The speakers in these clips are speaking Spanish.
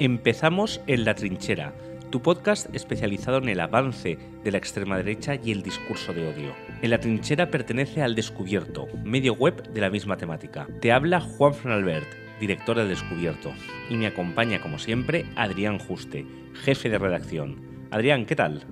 Empezamos en La Trinchera, tu podcast especializado en el avance de la extrema derecha y el discurso de odio. En La Trinchera pertenece al Descubierto, medio web de la misma temática. Te habla Juan Albert, director del Descubierto, y me acompaña como siempre Adrián Juste, jefe de redacción. Adrián, ¿qué tal?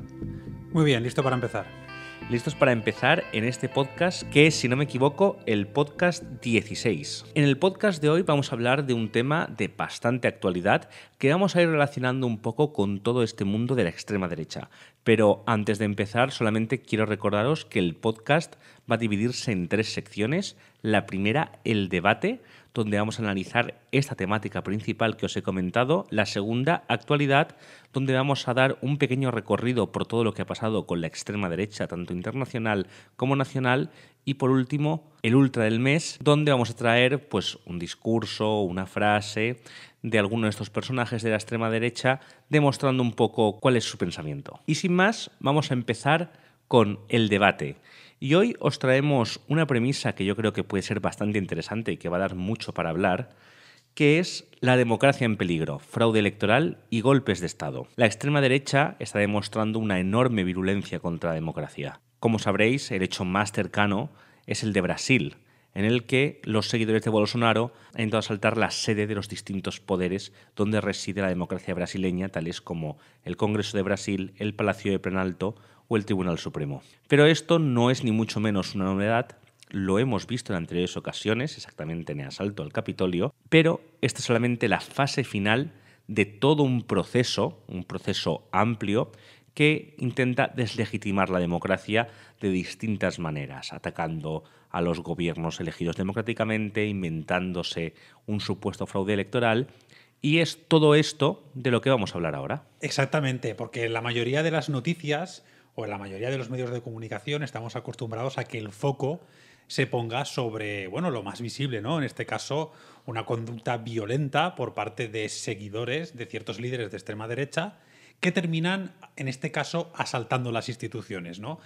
Muy bien, listo para empezar listos para empezar en este podcast que es, si no me equivoco, el podcast 16. En el podcast de hoy vamos a hablar de un tema de bastante actualidad que vamos a ir relacionando un poco con todo este mundo de la extrema derecha. Pero antes de empezar, solamente quiero recordaros que el podcast va a dividirse en tres secciones. La primera, el debate donde vamos a analizar esta temática principal que os he comentado, la segunda, actualidad, donde vamos a dar un pequeño recorrido por todo lo que ha pasado con la extrema derecha, tanto internacional como nacional, y por último, el ultra del mes, donde vamos a traer pues un discurso, una frase de alguno de estos personajes de la extrema derecha, demostrando un poco cuál es su pensamiento. Y sin más, vamos a empezar con el debate. Y hoy os traemos una premisa que yo creo que puede ser bastante interesante y que va a dar mucho para hablar, que es la democracia en peligro, fraude electoral y golpes de Estado. La extrema derecha está demostrando una enorme virulencia contra la democracia. Como sabréis, el hecho más cercano es el de Brasil, en el que los seguidores de Bolsonaro han intentado asaltar la sede de los distintos poderes donde reside la democracia brasileña, tales como el Congreso de Brasil, el Palacio de Planalto el Tribunal Supremo. Pero esto no es ni mucho menos una novedad, lo hemos visto en anteriores ocasiones, exactamente en el asalto al Capitolio, pero esta es solamente la fase final de todo un proceso, un proceso amplio, que intenta deslegitimar la democracia de distintas maneras, atacando a los gobiernos elegidos democráticamente, inventándose un supuesto fraude electoral. Y es todo esto de lo que vamos a hablar ahora. Exactamente, porque la mayoría de las noticias o en la mayoría de los medios de comunicación estamos acostumbrados a que el foco se ponga sobre, bueno, lo más visible, ¿no? En este caso, una conducta violenta por parte de seguidores de ciertos líderes de extrema derecha que terminan, en este caso, asaltando las instituciones, ¿no?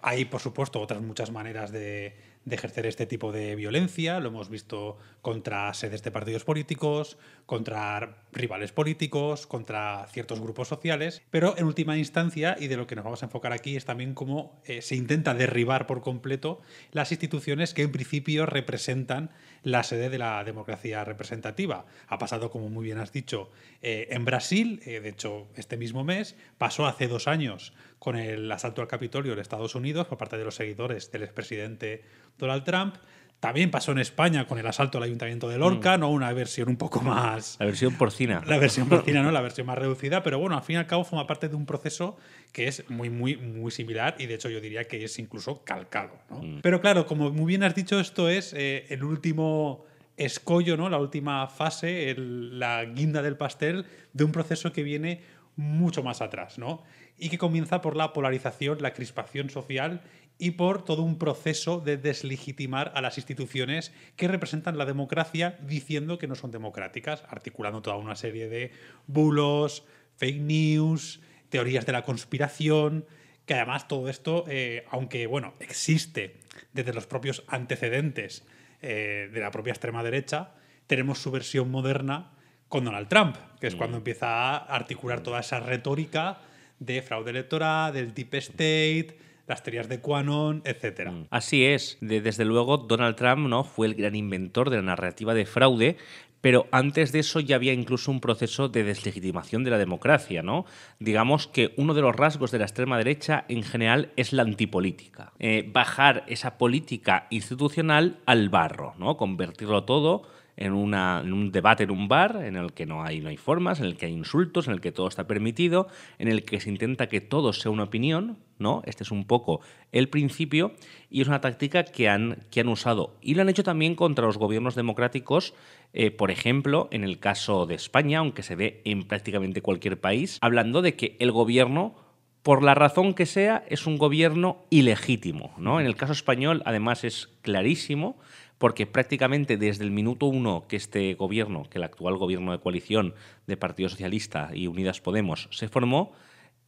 Hay, por supuesto, otras muchas maneras de, de ejercer este tipo de violencia. Lo hemos visto contra sedes de partidos políticos, contra rivales políticos, contra ciertos grupos sociales. Pero en última instancia, y de lo que nos vamos a enfocar aquí, es también cómo eh, se intenta derribar por completo las instituciones que en principio representan la sede de la democracia representativa. Ha pasado, como muy bien has dicho, eh, en Brasil, eh, de hecho, este mismo mes, pasó hace dos años con el asalto al Capitolio de Estados Unidos por parte de los seguidores del expresidente Donald Trump. También pasó en España con el asalto al ayuntamiento de Lorca, mm. ¿no? Una versión un poco más. La versión porcina. La versión porcina, ¿no? La versión más reducida, pero bueno, al fin y al cabo forma parte de un proceso que es muy, muy, muy similar y de hecho yo diría que es incluso calcado, ¿no? Mm. Pero claro, como muy bien has dicho, esto es eh, el último escollo, ¿no? La última fase, la guinda del pastel de un proceso que viene mucho más atrás, ¿no? Y que comienza por la polarización, la crispación social y por todo un proceso de deslegitimar a las instituciones que representan la democracia diciendo que no son democráticas, articulando toda una serie de bulos, fake news, teorías de la conspiración, que además todo esto, eh, aunque bueno, existe desde los propios antecedentes eh, de la propia extrema derecha, tenemos su versión moderna con Donald Trump, que es mm. cuando empieza a articular toda esa retórica de fraude electoral, del deep state, las teorías de Quanon, etc. Mm. Así es. desde luego, Donald Trump ¿no? fue el gran inventor de la narrativa de fraude, pero antes de eso ya había incluso un proceso de deslegitimación de la democracia, ¿no? Digamos que uno de los rasgos de la extrema derecha en general es la antipolítica. Eh, bajar esa política institucional al barro, ¿no? Convertirlo todo en, un debate en un bar en el que no hay, no hay formas, en el que hay insultos, en el que todo está permitido, en el que se intenta que todo sea una opinión, ¿no? Este es un poco el principio y es una táctica que han, que han usado. Y lo han hecho también contra los gobiernos democráticos, eh, por ejemplo, en el caso de España, aunque se ve en prácticamente cualquier país, hablando de que el gobierno por la razón que sea, es un gobierno ilegítimo. ¿no? En el caso español, además, es clarísimo porque prácticamente desde el minuto uno que este gobierno, que el actual gobierno de coalición de Partido Socialista y Unidas Podemos se formó,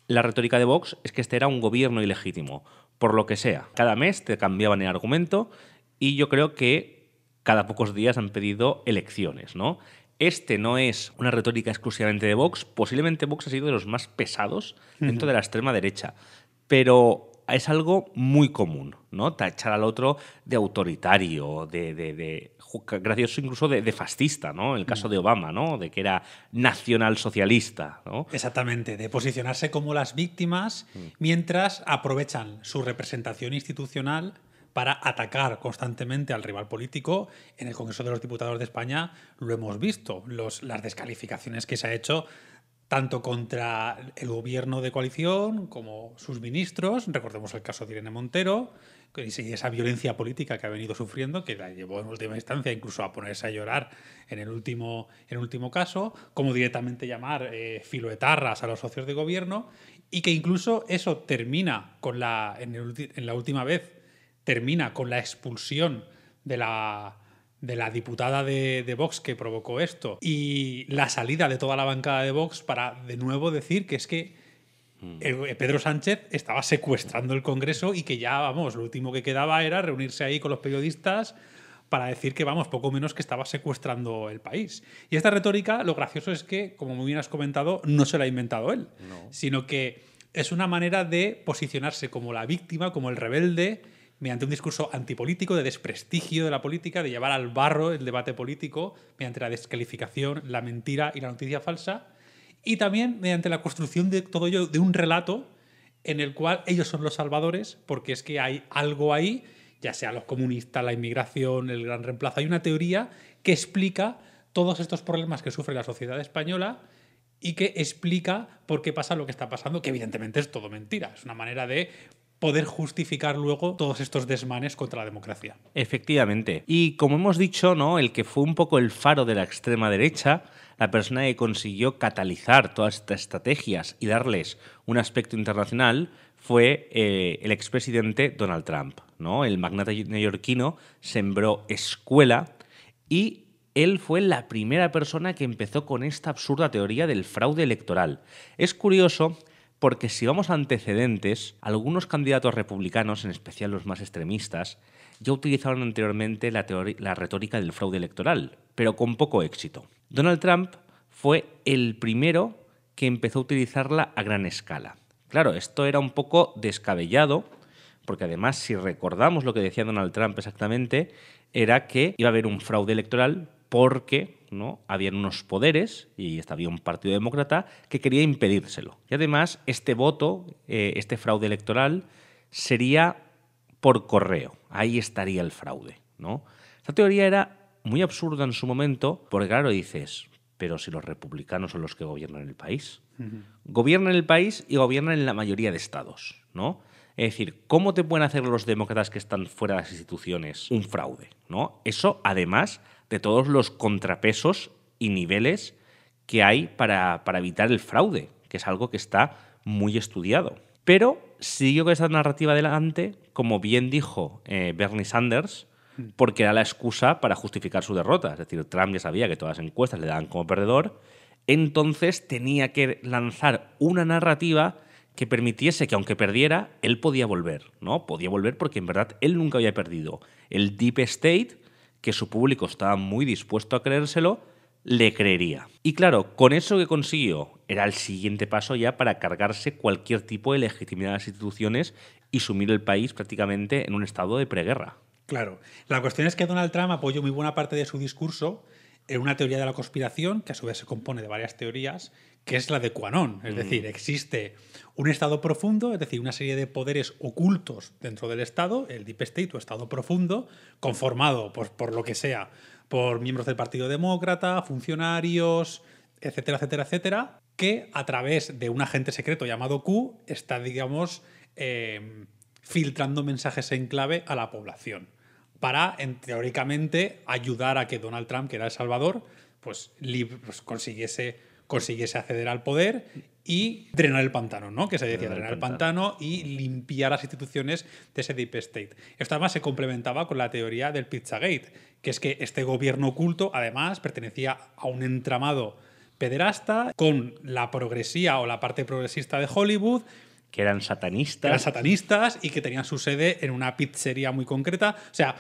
la retórica de Vox es que este era un gobierno ilegítimo, por lo que sea. Cada mes te cambiaban el argumento y yo creo que cada pocos días han pedido elecciones, ¿no? Este no es una retórica exclusivamente de Vox, posiblemente Vox ha sido de los más pesados dentro de la extrema derecha, pero es algo muy común, ¿no? echar al otro de autoritario, de, gracioso incluso de, fascista, ¿no? El caso de Obama, ¿no? De que era nacionalsocialista, ¿no? Exactamente, de posicionarse como las víctimas mientras aprovechan su representación institucional para atacar constantemente al rival político. En el Congreso de los Diputados de España lo hemos visto, las descalificaciones que se ha hecho tanto contra el gobierno de coalición como sus ministros. Recordemos el caso de Irene Montero esa violencia política que ha venido sufriendo, que la llevó en última instancia incluso a ponerse a llorar en el último, en el último caso, como directamente llamar eh, filoetarras a los socios de gobierno, y que incluso eso termina con la, en la última vez, termina con la expulsión de la de la diputada de, Vox que provocó esto y la salida de toda la bancada de Vox para de nuevo decir que es que mm. eh, Pedro Sánchez estaba secuestrando el Congreso y que ya, vamos, lo último que quedaba era reunirse ahí con los periodistas para decir que, vamos, poco menos que estaba secuestrando el país. Y esta retórica, lo gracioso es que, como muy bien has comentado, no se la ha inventado él, sino que es una manera de posicionarse como la víctima, como el rebelde, mediante un discurso antipolítico, de desprestigio de la política, de llevar al barro el debate político, mediante la descalificación, la mentira y la noticia falsa, y también mediante la construcción de todo ello de un relato en el cual ellos son los salvadores, porque es que hay algo ahí, ya sea los comunistas, la inmigración, el gran reemplazo, hay una teoría que explica todos estos problemas que sufre la sociedad española y que explica por qué pasa lo que está pasando, que evidentemente es todo mentira, es una manera de poder justificar luego todos estos desmanes contra la democracia. Efectivamente. Y como hemos dicho, ¿no? El que fue un poco el faro de la extrema derecha, la persona que consiguió catalizar todas estas estrategias y darles un aspecto internacional fue eh, el expresidente Donald Trump. ¿no? El magnate neoyorquino sembró escuela y él fue la primera persona que empezó con esta absurda teoría del fraude electoral. Es curioso porque si vamos a antecedentes, algunos candidatos republicanos, en especial los más extremistas, ya utilizaron anteriormente la, la retórica del fraude electoral, pero con poco éxito. Donald Trump fue el primero que empezó a utilizarla a gran escala. Claro, esto era un poco descabellado, porque además si recordamos lo que decía Donald Trump exactamente, era que iba a haber un fraude electoral porque ¿no? Habían unos poderes, y había un partido demócrata, que quería impedírselo. Y además, este voto, eh, este fraude electoral, sería por correo. Ahí estaría el fraude. ¿no? Esta teoría era muy absurda en su momento, porque claro, dices, pero si los republicanos son los que gobiernan el país. Gobiernan el país y gobiernan en la mayoría de estados, ¿no? Es decir, ¿cómo te pueden hacer los demócratas que están fuera de las instituciones un fraude? ¿no? Eso, además, de todos los contrapesos y niveles que hay para, evitar el fraude, que es algo que está muy estudiado. Pero siguió con esa narrativa adelante como bien dijo eh, Bernie Sanders, mm. porque era la excusa para justificar su derrota. Es decir, Trump ya sabía que todas las encuestas le daban como perdedor, entonces tenía que lanzar una narrativa que permitiese que aunque perdiera, él podía volver, ¿no? Podía volver porque en verdad él nunca había perdido. El Deep State que su público estaba muy dispuesto a creérselo, le creería. Y claro, con eso que consiguió era el siguiente paso ya para cargarse cualquier tipo de legitimidad de las instituciones y sumir el país prácticamente en un estado de preguerra. Claro, la cuestión es que Donald Trump apoyó muy buena parte de su discurso en una teoría de la conspiración, que a su vez se compone de varias teorías, que es la de Quanon. Es mm. decir, existe un Estado profundo, es decir, una serie de poderes ocultos dentro del Estado, el Deep State o Estado profundo, conformado pues, por lo que sea, por miembros del Partido Demócrata, funcionarios, etcétera, etcétera, etcétera, que a través de un agente secreto llamado Q está, digamos, eh, filtrando mensajes en clave a la población para, teóricamente, ayudar a que Donald Trump, que era El Salvador, pues, pues consiguiese consiguiese acceder al poder y drenar el pantano, ¿no? Que se decía drenar, el pantano. y limpiar las instituciones de ese deep state. Esto además se complementaba con la teoría del Pizzagate, que es que este gobierno oculto además pertenecía a un entramado pederasta con la progresía o la parte progresista de Hollywood que eran satanistas. eran satanistas y que tenían su sede en una pizzería muy concreta. O sea,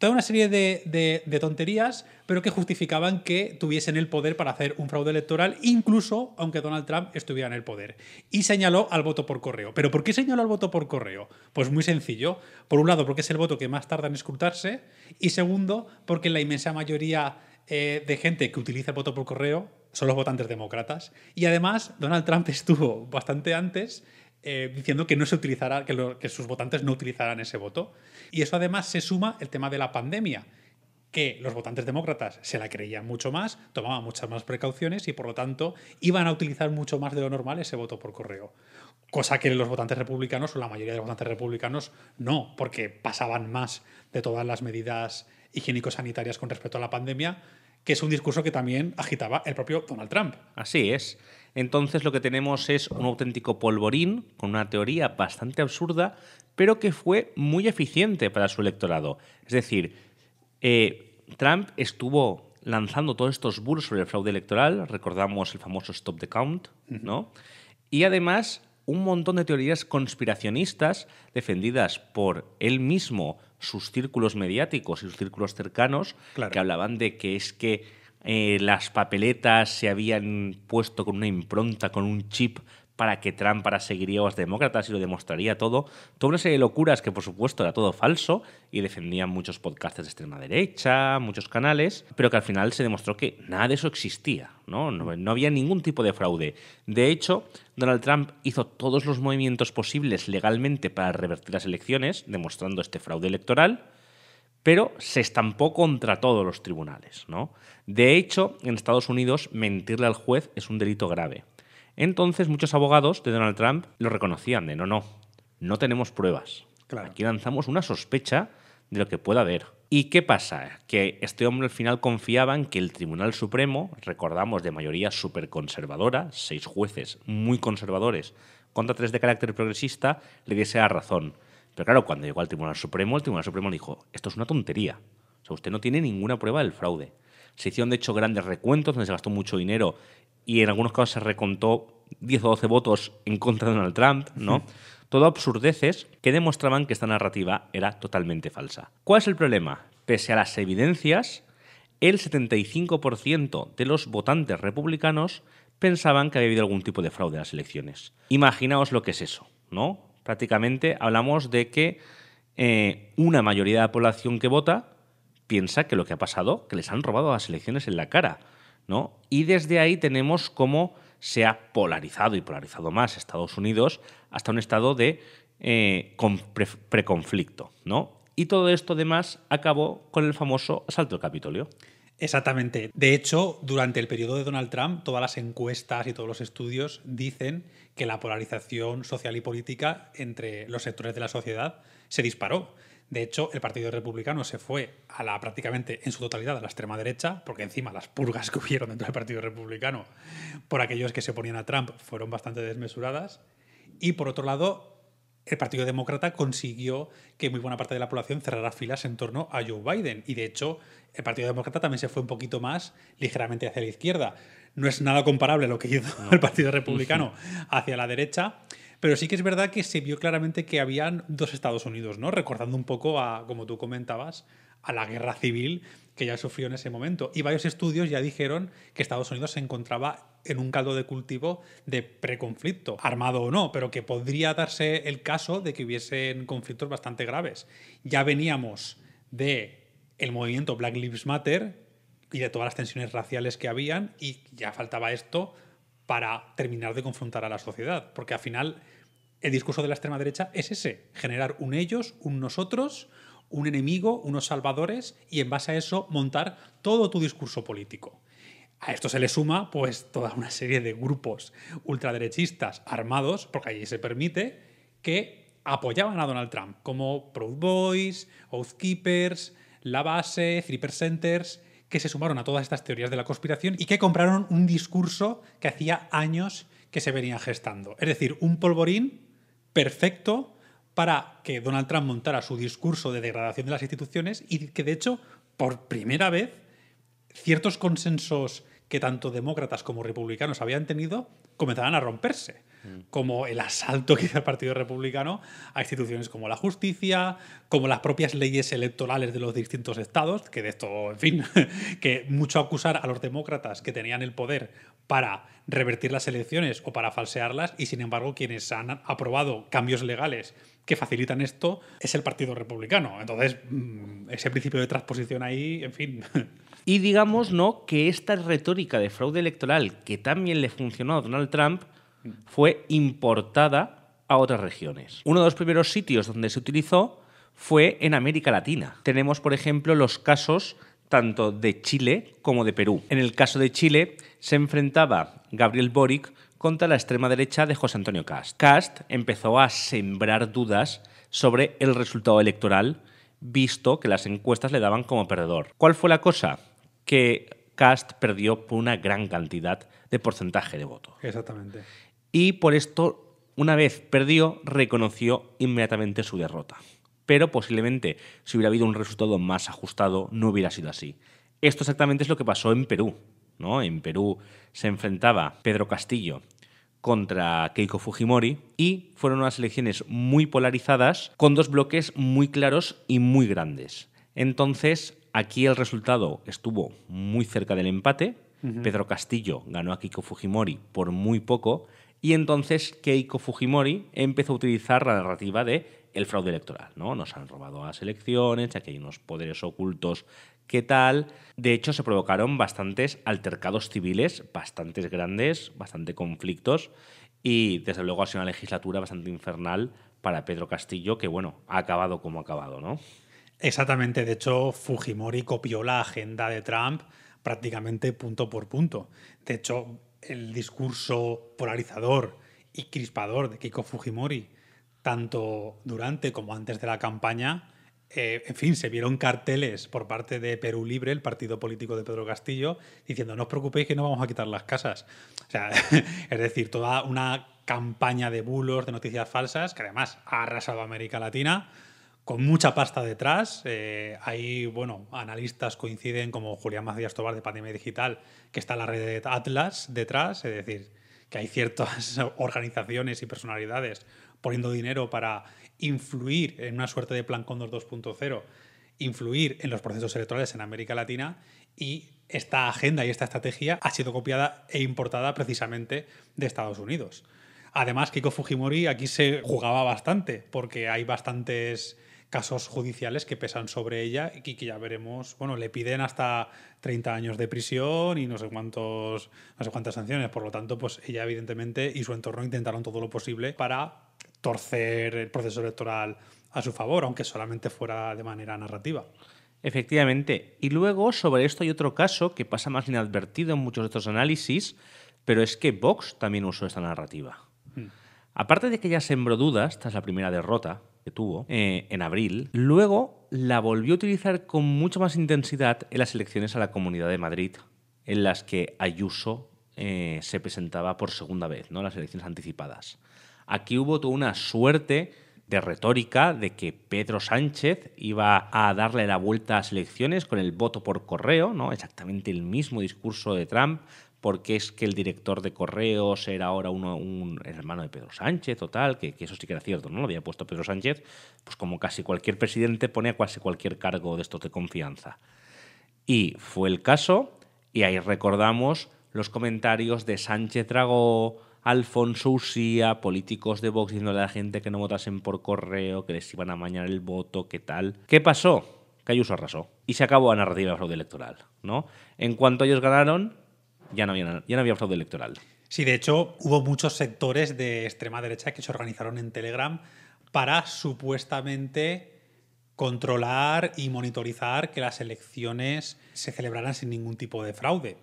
toda una serie de, tonterías, pero que justificaban que tuviesen el poder para hacer un fraude electoral, incluso aunque Donald Trump estuviera en el poder. Y señaló al voto por correo. ¿Pero por qué señaló al voto por correo? Pues muy sencillo. Por un lado, porque es el voto que más tarda en escrutarse, y segundo, porque la inmensa mayoría eh, de gente que utiliza el voto por correo son los votantes demócratas. Y además, Donald Trump estuvo bastante antes eh, diciendo que no se utilizará, que, que sus votantes no utilizarán ese voto. Y eso además se suma el tema de la pandemia, que los votantes demócratas se la creían mucho más, tomaban muchas más precauciones y por lo tanto iban a utilizar mucho más de lo normal ese voto por correo. Cosa que los votantes republicanos o la mayoría de los votantes republicanos no, porque pasaban más de todas las medidas higiénico-sanitarias con respecto a la pandemia, que es un discurso que también agitaba el propio Donald Trump. Así es. Entonces lo que tenemos es un auténtico polvorín con una teoría bastante absurda, pero que fue muy eficiente para su electorado. Es decir, eh, Trump estuvo lanzando todos estos bulls sobre el fraude electoral, recordamos el famoso Stop the Count, ¿no? Y además un montón de teorías conspiracionistas defendidas por él mismo, sus círculos mediáticos y sus círculos cercanos, que hablaban de que es que eh, las papeletas se habían puesto con una impronta, con un chip para que Trump para seguiría a los demócratas y lo demostraría todo. Toda una serie de locuras que, por supuesto, era todo falso y defendían muchos podcasts de extrema derecha, muchos canales, pero que al final se demostró que nada de eso existía, ¿no? no había ningún tipo de fraude. De hecho, Donald Trump hizo todos los movimientos posibles legalmente para revertir las elecciones, demostrando este fraude electoral pero se estampó contra todos los tribunales. ¿no? De hecho, en Estados Unidos mentirle al juez es un delito grave. Entonces muchos abogados de Donald Trump lo reconocían de no, no, no tenemos pruebas. Aquí lanzamos una sospecha de lo que pueda haber. ¿Y qué pasa? Que este hombre al final confiaba en que el Tribunal Supremo, recordamos de mayoría súper conservadora, seis jueces muy conservadores contra tres de carácter progresista, le diese la razón. Pero claro, cuando llegó al Tribunal Supremo, el Tribunal Supremo dijo, esto es una tontería. O sea, usted no tiene ninguna prueba del fraude. Se hicieron, de hecho, grandes recuentos donde se gastó mucho dinero y en algunos casos se recontó 10 o 12 votos en contra de Donald Trump, ¿no? Todo absurdeces que demostraban que esta narrativa era totalmente falsa. ¿Cuál es el problema? Pese a las evidencias, el 75% de los votantes republicanos pensaban que había habido algún tipo de fraude en las elecciones. Imaginaos lo que es eso, ¿no? prácticamente, hablamos de que eh, una mayoría de la población que vota piensa que lo que ha pasado, que les han robado las elecciones en la cara, Y desde ahí tenemos cómo se ha polarizado y polarizado más Estados Unidos hasta un estado de eh, preconflicto, Y todo esto, además, acabó con el famoso asalto al Capitolio. Exactamente. De hecho, durante el periodo de Donald Trump, todas las encuestas y todos los estudios dicen que la polarización social y política entre los sectores de la sociedad se disparó. De hecho, el Partido Republicano se fue a la prácticamente en su totalidad a la extrema derecha, porque encima las purgas que hubieron dentro del Partido Republicano por aquellos que se oponían a Trump fueron bastante desmesuradas. Y por otro lado, el Partido Demócrata consiguió que muy buena parte de la población cerrara filas en torno a Joe Biden. Y de hecho, el Partido Demócrata también se fue un poquito más ligeramente hacia la izquierda. No es nada comparable lo que hizo el Partido Republicano hacia la derecha, pero sí que es verdad que se vio claramente que habían dos Estados Unidos, ¿no? Recordando un poco a, como tú comentabas, a la guerra civil que ya sufrió en ese momento. Y varios estudios ya dijeron que Estados Unidos se encontraba en un caldo de cultivo de preconflicto, armado o no, pero que podría darse el caso de que hubiesen conflictos bastante graves. Ya veníamos de el movimiento Black Lives Matter y de todas las tensiones raciales que habían y ya faltaba esto para terminar de confrontar a la sociedad, porque al final el discurso de la extrema derecha es ese, generar un ellos, un nosotros, un enemigo, unos salvadores y en base a eso montar todo tu discurso político. A esto se le suma pues toda una serie de grupos ultraderechistas armados, porque allí se permite, que apoyaban a Donald Trump, como Proud Boys, Oath Keepers, La Base, Three Centers, que se sumaron a todas estas teorías de la conspiración y que compraron un discurso que hacía años que se venía gestando. Es decir, un polvorín perfecto para que Donald Trump montara su discurso de degradación de las instituciones y que de hecho, por primera vez, ciertos consensos que tanto demócratas como republicanos habían tenido comenzaban a romperse, mm. como el asalto que hizo el Partido Republicano a instituciones como la justicia, como las propias leyes electorales de los distintos estados, que de esto, en fin, que mucho acusar a los demócratas que tenían el poder para revertir las elecciones o para falsearlas y sin embargo quienes han aprobado cambios legales que facilitan esto es el Partido Republicano. Entonces, mm, ese principio de transposición ahí, en fin. Y digamos, ¿no?, que esta retórica de fraude electoral que también le funcionó a Donald Trump fue importada a otras regiones. Uno de los primeros sitios donde se utilizó fue en América Latina. Tenemos, por ejemplo, los casos tanto de Chile como de Perú. En el caso de Chile, se enfrentaba Gabriel Boric contra la extrema derecha de José Antonio Cast. Cast empezó a sembrar dudas sobre el resultado electoral, visto que las encuestas le daban como perdedor. ¿Cuál fue la cosa? Que Cast perdió por una gran cantidad de porcentaje de voto? Exactamente. Y por esto, una vez perdió, reconoció inmediatamente su derrota. Pero posiblemente, si hubiera habido un resultado más ajustado, no hubiera sido así. Esto exactamente es lo que pasó en Perú. En Perú se enfrentaba Pedro Castillo contra Keiko Fujimori y fueron unas elecciones muy polarizadas con dos bloques muy claros y muy grandes. Entonces, aquí el resultado estuvo muy cerca del empate. Pedro Castillo ganó a Keiko Fujimori por muy poco y entonces Keiko Fujimori empezó a utilizar la narrativa de el fraude electoral, ¿no? Nos han robado las elecciones, aquí hay unos poderes ocultos ¿qué tal? De hecho, se provocaron bastantes altercados civiles, bastantes grandes, bastantes conflictos y desde luego ha sido una legislatura bastante infernal para Pedro Castillo, que bueno, ha acabado como ha acabado, ¿no? Exactamente, de hecho, Fujimori copió la agenda de Trump prácticamente punto por punto. De hecho, el discurso polarizador y crispador de Kiko Fujimori, tanto durante como antes de la campaña, eh, en fin, se vieron carteles por parte de Perú Libre, el partido político de Pedro Castillo, diciendo no os preocupéis que no vamos a quitar las casas. O sea, es decir, toda una campaña de bulos, de noticias falsas, que además ha arrasado América Latina, con mucha pasta detrás. hay, eh, bueno, analistas coinciden como Julián Macías Tobar de Pandemia Digital, que está la red de Atlas detrás, es decir, que hay ciertas organizaciones y personalidades poniendo dinero para influir en una suerte de plan Condor 2.0, influir en los procesos electorales en América Latina y esta agenda y esta estrategia ha sido copiada e importada precisamente de Estados Unidos. Además, Kiko Fujimori aquí se jugaba bastante, porque hay bastantes casos judiciales que pesan sobre ella y que ya veremos, bueno, le piden hasta 30 años de prisión y no sé cuántos no sé cuántas sanciones, por lo tanto, pues ella evidentemente y su entorno intentaron todo lo posible para torcer el proceso electoral a su favor, aunque solamente fuera de manera narrativa. Efectivamente. Y luego, sobre esto hay otro caso que pasa más inadvertido en muchos de estos análisis, pero es que Vox también usó esta narrativa. Hmm. Aparte de que ya sembró dudas tras la primera derrota que tuvo eh, en abril, luego la volvió a utilizar con mucha más intensidad en las elecciones a la Comunidad de Madrid, en las que Ayuso eh, se presentaba por segunda vez, ¿no? las elecciones anticipadas. Aquí hubo toda una suerte de retórica de que Pedro Sánchez iba a darle la vuelta a las elecciones con el voto por correo, ¿no? Exactamente el mismo discurso de Trump, porque es que el director de correos era ahora uno, un hermano de Pedro Sánchez, total, que, que eso sí que era cierto, ¿no? Lo había puesto Pedro Sánchez, pues como casi cualquier presidente pone a casi cualquier cargo de estos de confianza. Y fue el caso, y ahí recordamos los comentarios de Sánchez Trago. Alfonso Usía, políticos de Vox diciendo a la gente que no votasen por correo, que les iban a mañar el voto, qué tal. ¿Qué pasó? Que Ayuso arrasó. Y se acabó la narrativa de fraude electoral, ¿no? En cuanto ellos ganaron, ya no había, ya no había fraude electoral. Sí, de hecho, hubo muchos sectores de extrema derecha que se organizaron en Telegram para supuestamente controlar y monitorizar que las elecciones se celebraran sin ningún tipo de fraude.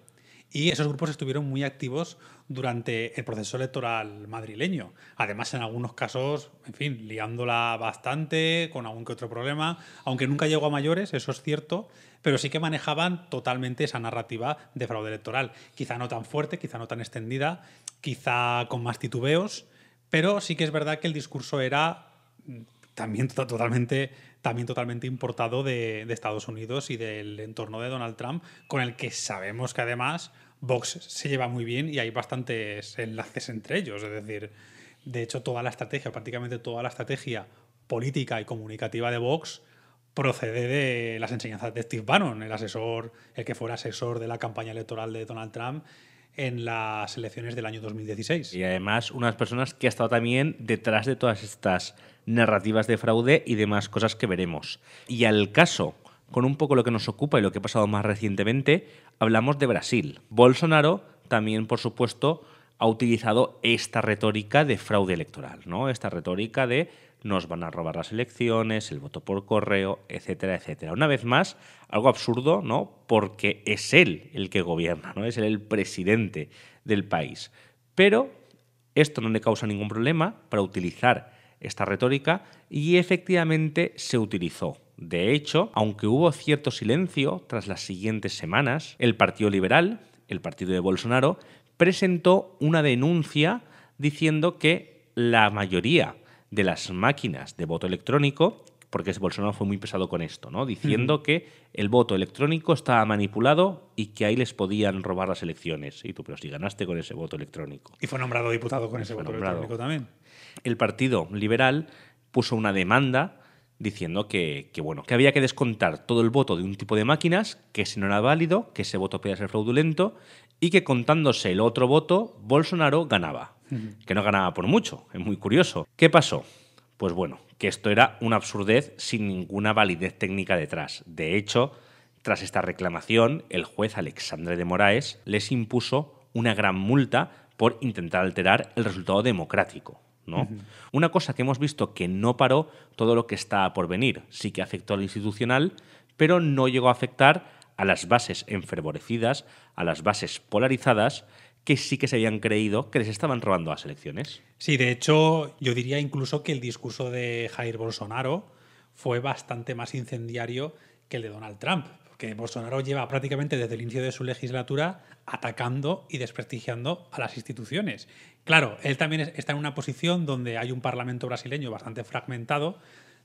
Y esos grupos estuvieron muy activos durante el proceso electoral madrileño. Además, en algunos casos, en fin, liándola bastante, con algún que otro problema, aunque nunca llegó a mayores, eso es cierto, pero sí que manejaban totalmente esa narrativa de fraude electoral. Quizá no tan fuerte, quizá no tan extendida, quizá con más titubeos, pero sí que es verdad que el discurso era también totalmente también totalmente importado de, Estados Unidos y del entorno de Donald Trump, con el que sabemos que además Vox se lleva muy bien y hay bastantes enlaces entre ellos. Es decir, de hecho, toda la estrategia, prácticamente toda la estrategia política y comunicativa de Vox procede de las enseñanzas de Steve Bannon, el asesor, el que fuera asesor de la campaña electoral de Donald Trump en las elecciones del año 2016. Y además, unas personas que ha estado también detrás de todas estas narrativas de fraude y demás cosas que veremos. Y al caso, con un poco lo que nos ocupa y lo que ha pasado más recientemente, hablamos de Brasil. Bolsonaro también, por supuesto, ha utilizado esta retórica de fraude electoral, ¿no? Esta retórica de nos van a robar las elecciones, el voto por correo, etcétera, etcétera. Una vez más, algo absurdo, ¿no? Porque es él el que gobierna, ¿no? Es él el presidente del país. Pero esto no le causa ningún problema para utilizar esta retórica y efectivamente se utilizó. De hecho, aunque hubo cierto silencio tras las siguientes semanas, el Partido Liberal, el partido de Bolsonaro, presentó una denuncia diciendo que la mayoría de las máquinas de voto electrónico, porque Bolsonaro fue muy pesado con esto, ¿no? Diciendo que el voto electrónico estaba manipulado y que ahí les podían robar las elecciones. Y tú, pero si ganaste con ese voto electrónico. Y fue nombrado diputado con ese voto electrónico también el Partido Liberal puso una demanda diciendo que, bueno, que había que descontar todo el voto de un tipo de máquinas, que si no era válido, que ese voto podía ser fraudulento y que contándose el otro voto, Bolsonaro ganaba. Que no ganaba por mucho, es muy curioso. ¿Qué pasó? Pues bueno, que esto era una absurdez sin ninguna validez técnica detrás. De hecho, tras esta reclamación, el juez Alexandre de Moraes les impuso una gran multa por intentar alterar el resultado democrático. Una cosa que hemos visto que no paró todo lo que está por venir, sí que afectó al institucional, pero no llegó a afectar a las bases enfervorecidas, a las bases polarizadas, que sí que se habían creído que les estaban robando las elecciones. Sí, de hecho, yo diría incluso que el discurso de Jair Bolsonaro fue bastante más incendiario que el de Donald Trump, porque Bolsonaro lleva prácticamente desde el inicio de su legislatura atacando y desprestigiando a las instituciones. Claro, él también está en una posición donde hay un parlamento brasileño bastante fragmentado,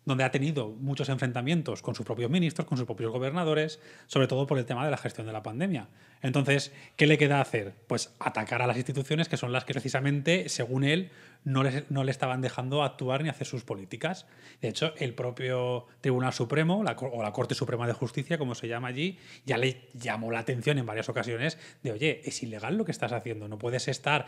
donde ha tenido muchos enfrentamientos con sus propios ministros, con sus propios gobernadores, sobre todo por el tema de la gestión de la pandemia. Entonces, ¿qué le queda hacer? Pues atacar a las instituciones que son las que precisamente, según él, no le no estaban dejando actuar ni hacer sus políticas. De hecho, el propio Tribunal Supremo, o la Corte Suprema de Justicia, como se llama allí, ya le llamó la atención en varias ocasiones de, oye, es ilegal lo que estás haciendo, no puedes estar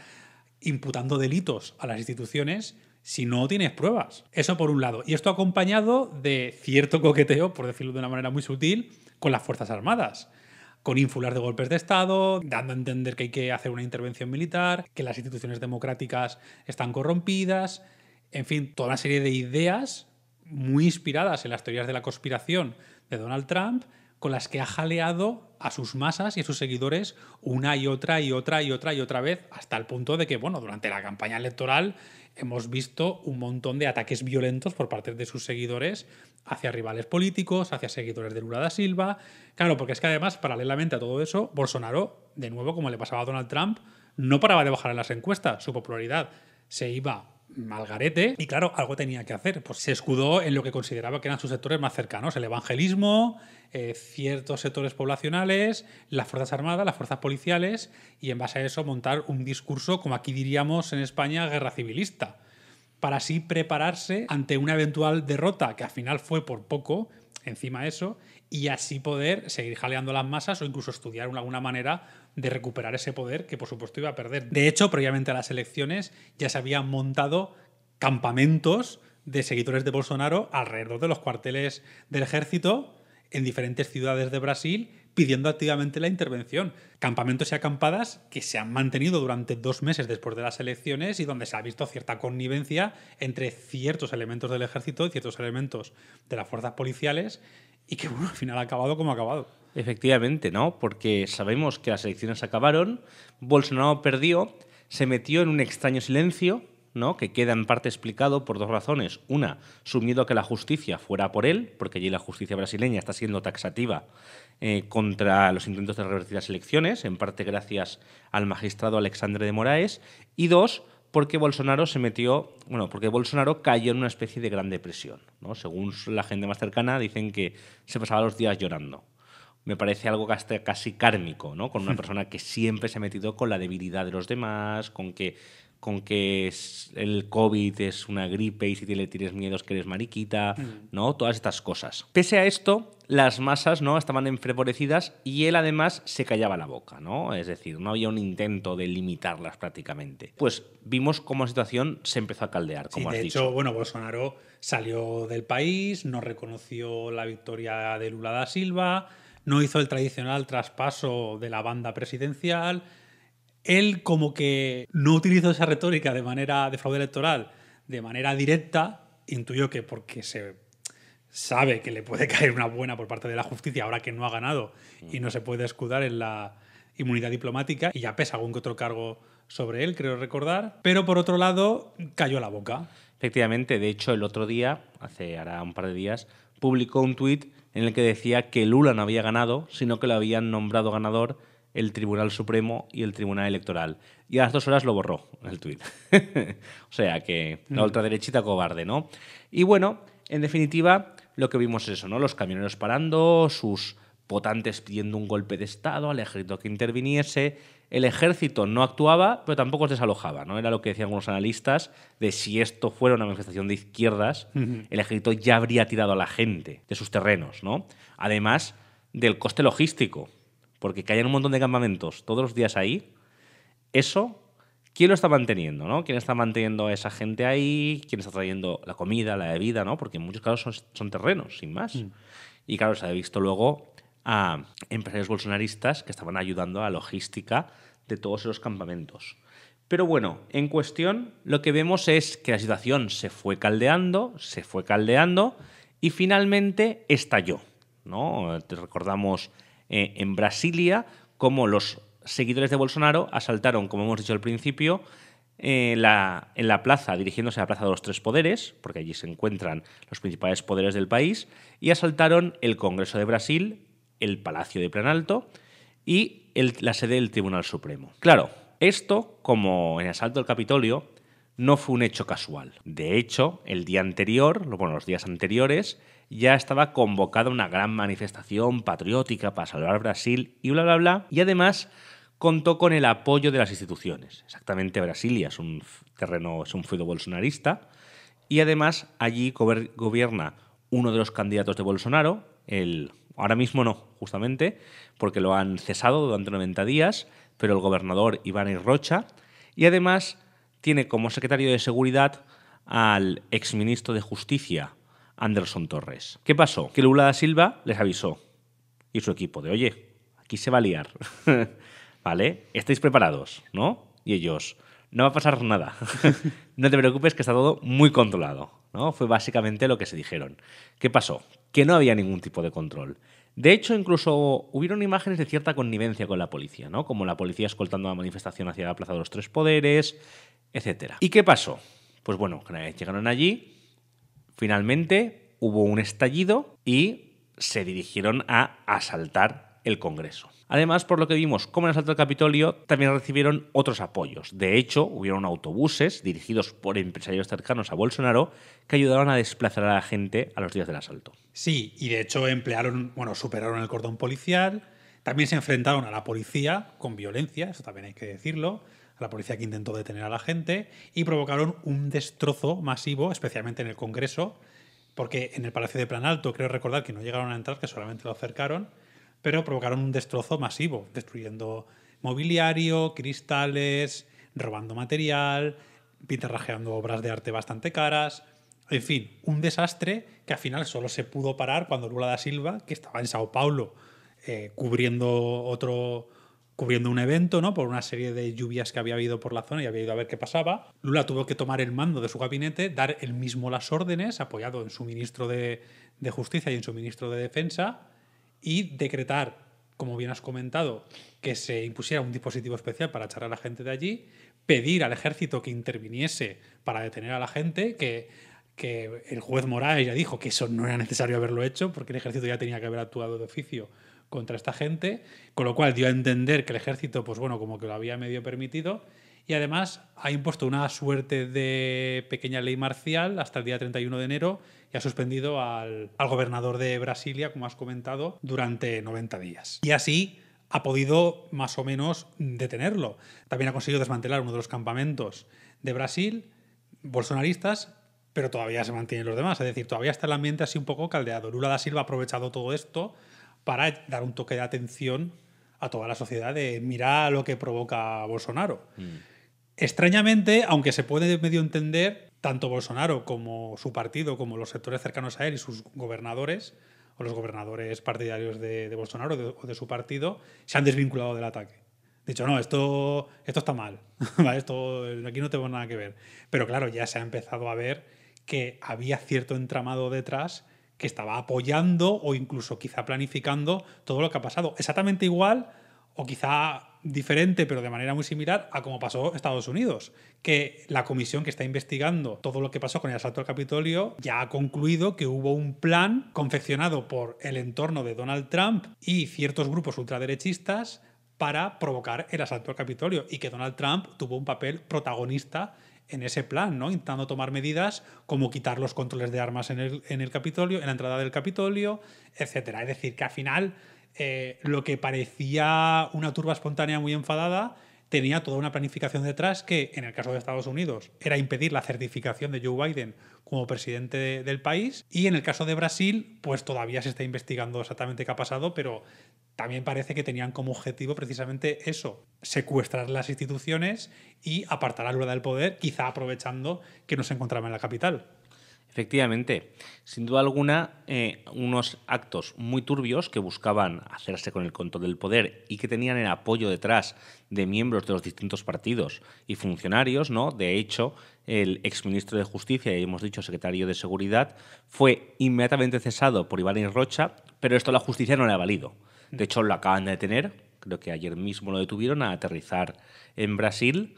imputando delitos a las instituciones si no tienes pruebas. Eso por un lado. Y esto acompañado de cierto coqueteo, por decirlo de una manera muy sutil, con las Fuerzas Armadas con infular de golpes de Estado, dando a entender que hay que hacer una intervención militar, que las instituciones democráticas están corrompidas, en fin, toda una serie de ideas muy inspiradas en las teorías de la conspiración de Donald Trump, con las que ha jaleado a sus masas y a sus seguidores una y otra y otra y otra y otra vez, hasta el punto de que, bueno, durante la campaña electoral hemos visto un montón de ataques violentos por parte de sus seguidores hacia rivales políticos, hacia seguidores de Lula da Silva. Claro, porque es que además, paralelamente a todo eso, Bolsonaro, de nuevo, como le pasaba a Donald Trump, no paraba de bajar en las encuestas, su popularidad se iba malgarete. Y claro, algo tenía que hacer. Pues se escudó en lo que consideraba que eran sus sectores más cercanos: el evangelismo, eh, ciertos sectores poblacionales, las Fuerzas Armadas, las Fuerzas Policiales, y en base a eso montar un discurso, como aquí diríamos en España, guerra civilista para así prepararse ante una eventual derrota, que al final fue por poco, encima de eso, y así poder seguir jaleando las masas o incluso estudiar alguna manera de recuperar ese poder que por supuesto iba a perder. De hecho, previamente a las elecciones ya se habían montado campamentos de seguidores de Bolsonaro alrededor de los cuarteles del ejército en diferentes ciudades de Brasil pidiendo activamente la intervención. Campamentos y acampadas que se han mantenido durante dos meses después de las elecciones y donde se ha visto cierta connivencia entre ciertos elementos del ejército y ciertos elementos de las fuerzas policiales y que bueno, al final ha acabado como ha acabado. Efectivamente, ¿no? Porque sabemos que las elecciones acabaron, Bolsonaro perdió, se metió en un extraño silencio que queda en parte explicado por dos razones. Una, su miedo a que la justicia fuera por él, porque allí la justicia brasileña está siendo taxativa eh, contra los intentos de revertir las elecciones, en parte gracias al magistrado Alexandre de Moraes. Y dos, porque Bolsonaro se metió, bueno, porque Bolsonaro cayó en una especie de gran depresión. ¿no? Según la gente más cercana, dicen que se pasaba los días llorando me parece algo casi, cármico, ¿no? Con una persona que siempre se ha metido con la debilidad de los demás, con que con que el COVID es una gripe y si te le tienes miedo que eres mariquita, mm. ¿no? Todas estas cosas. Pese a esto, las masas ¿no? estaban enfreborecidas y él además se callaba la boca, ¿no? Es decir, no había un intento de limitarlas prácticamente. Pues vimos cómo la situación se empezó a caldear, como sí, de hecho, bueno, Bolsonaro salió del país, no reconoció la victoria de Lula da Silva, no hizo el tradicional traspaso de la banda presidencial él como que no utilizó esa retórica de manera de fraude electoral, de manera directa, intuyó que porque se sabe que le puede caer una buena por parte de la justicia ahora que no ha ganado y no se puede escudar en la inmunidad diplomática y ya pesa algún que otro cargo sobre él, creo recordar, pero por otro lado cayó la boca. Efectivamente, de hecho el otro día, hace ahora un par de días, publicó un tuit en el que decía que Lula no había ganado, sino que lo habían nombrado ganador el Tribunal Supremo y el Tribunal Electoral. Y a las dos horas lo borró el tuit. o sea que la mm. ultraderechita cobarde, ¿no? Y bueno, en definitiva, lo que vimos es eso, ¿no? Los camioneros parando, sus votantes pidiendo un golpe de Estado al ejército que interviniese. El ejército no actuaba, pero tampoco se desalojaba, ¿no? Era lo que decían algunos analistas de si esto fuera una manifestación de izquierdas, el ejército ya habría tirado a la gente de sus terrenos, ¿no? Además del coste logístico porque caían un montón de campamentos todos los días ahí, eso, ¿quién lo está manteniendo? ¿no? ¿Quién está manteniendo a esa gente ahí? ¿Quién está trayendo la comida, la bebida? ¿no? Porque en muchos casos son, terrenos, sin más. Mm. Y claro, se ha visto luego a empresarios bolsonaristas que estaban ayudando a la logística de todos esos campamentos. Pero bueno, en cuestión lo que vemos es que la situación se fue caldeando, se fue caldeando y finalmente estalló. ¿no? Te recordamos eh, en Brasilia, como los seguidores de Bolsonaro asaltaron, como hemos dicho al principio, eh, en la plaza, dirigiéndose a la Plaza de los Tres Poderes, porque allí se encuentran los principales poderes del país, y asaltaron el Congreso de Brasil, el Palacio de Planalto y la sede del Tribunal Supremo. Claro, esto, como en el asalto al Capitolio, no fue un hecho casual. De hecho, el día anterior, bueno, los días anteriores, ya estaba convocada una gran manifestación patriótica para salvar Brasil y bla, bla, bla. Y además contó con el apoyo de las instituciones. Exactamente, Brasilia es un terreno, es un feudo bolsonarista. Y además allí gobierna uno de los candidatos de Bolsonaro, el... Ahora mismo no, justamente, porque lo han cesado durante 90 días, pero el gobernador Iván Rocha. Y además tiene como secretario de Seguridad al exministro de Justicia, Anderson Torres. ¿Qué pasó? Que Lula da Silva les avisó y su equipo de, oye, aquí se va a liar. ¿Vale? Estáis preparados, ¿no? Y ellos, no va a pasar nada. no te preocupes que está todo muy controlado. ¿no? Fue básicamente lo que se dijeron. ¿Qué pasó? Que no había ningún tipo de control. De hecho, incluso hubieron imágenes de cierta connivencia con la policía, ¿no? Como la policía escoltando la manifestación hacia la Plaza de los Tres Poderes, etc. ¿Y qué pasó? Pues bueno, llegaron allí, Finalmente hubo un estallido y se dirigieron a asaltar el Congreso. Además, por lo que vimos, como en el asalto al Capitolio, también recibieron otros apoyos. De hecho, hubieron autobuses dirigidos por empresarios cercanos a Bolsonaro que ayudaron a desplazar a la gente a los días del asalto. Sí, y de hecho emplearon, bueno, superaron el cordón policial, también se enfrentaron a la policía con violencia, eso también hay que decirlo la policía que intentó detener a la gente y provocaron un destrozo masivo, especialmente en el Congreso, porque en el Palacio de Planalto creo recordar que no llegaron a entrar, que solamente lo acercaron, pero provocaron un destrozo masivo, destruyendo mobiliario, cristales, robando material, pintarrajeando obras de arte bastante caras. En fin, un desastre que al final solo se pudo parar cuando Lula da Silva, que estaba en Sao Paulo eh, cubriendo otro, cubriendo un evento, ¿no? Por una serie de lluvias que había habido por la zona y había ido a ver qué pasaba. Lula tuvo que tomar el mando de su gabinete, dar él mismo las órdenes, apoyado en su ministro de, Justicia y en su ministro de Defensa, y decretar, como bien has comentado, que se impusiera un dispositivo especial para echar a la gente de allí, pedir al ejército que interviniese para detener a la gente, que que el juez Moraes ya dijo que eso no era necesario haberlo hecho porque el ejército ya tenía que haber actuado de oficio contra esta gente, con lo cual dio a entender que el ejército, pues bueno, como que lo había medio permitido, y además ha impuesto una suerte de pequeña ley marcial hasta el día 31 de enero y ha suspendido al, al gobernador de Brasilia, como has comentado, durante 90 días. Y así ha podido más o menos detenerlo. También ha conseguido desmantelar uno de los campamentos de Brasil, bolsonaristas, pero todavía se mantienen los demás. Es decir, todavía está el ambiente así un poco caldeado. Lula da Silva ha aprovechado todo esto para dar un toque de atención a toda la sociedad de mirar lo que provoca Bolsonaro. Mm. Extrañamente, aunque se puede medio entender, tanto Bolsonaro como su partido, como los sectores cercanos a él y sus gobernadores, o los gobernadores partidarios de, Bolsonaro o de su partido, se han desvinculado del ataque. Dicho, no, esto, esto está mal, esto, aquí no tengo nada que ver. Pero claro, ya se ha empezado a ver que había cierto entramado detrás que estaba apoyando o incluso quizá planificando todo lo que ha pasado. Exactamente igual o quizá diferente, pero de manera muy similar a como pasó Estados Unidos, que la comisión que está investigando todo lo que pasó con el asalto al Capitolio ya ha concluido que hubo un plan confeccionado por el entorno de Donald Trump y ciertos grupos ultraderechistas para provocar el asalto al Capitolio y que Donald Trump tuvo un papel protagonista en ese plan, ¿no? Intentando tomar medidas como quitar los controles de armas en el, en el Capitolio, en la entrada del Capitolio, etcétera. Es decir, que al final eh, lo que parecía una turba espontánea muy enfadada tenía toda una planificación detrás que, en el caso de Estados Unidos, era impedir la certificación de Joe Biden como presidente del país. Y en el caso de Brasil, pues todavía se está investigando exactamente qué ha pasado, pero también parece que tenían como objetivo precisamente eso, secuestrar las instituciones y apartar a Lula del poder, quizá aprovechando que no se encontraba en la capital. Efectivamente, sin duda alguna, eh, unos actos muy turbios que buscaban hacerse con el control del poder y que tenían el apoyo detrás de miembros de los distintos partidos y funcionarios, ¿no? De hecho, el exministro de Justicia y hemos dicho secretario de Seguridad fue inmediatamente cesado por Iván Rocha, pero esto la justicia no le ha valido. De hecho, lo acaban de detener, creo que ayer mismo lo detuvieron a aterrizar en Brasil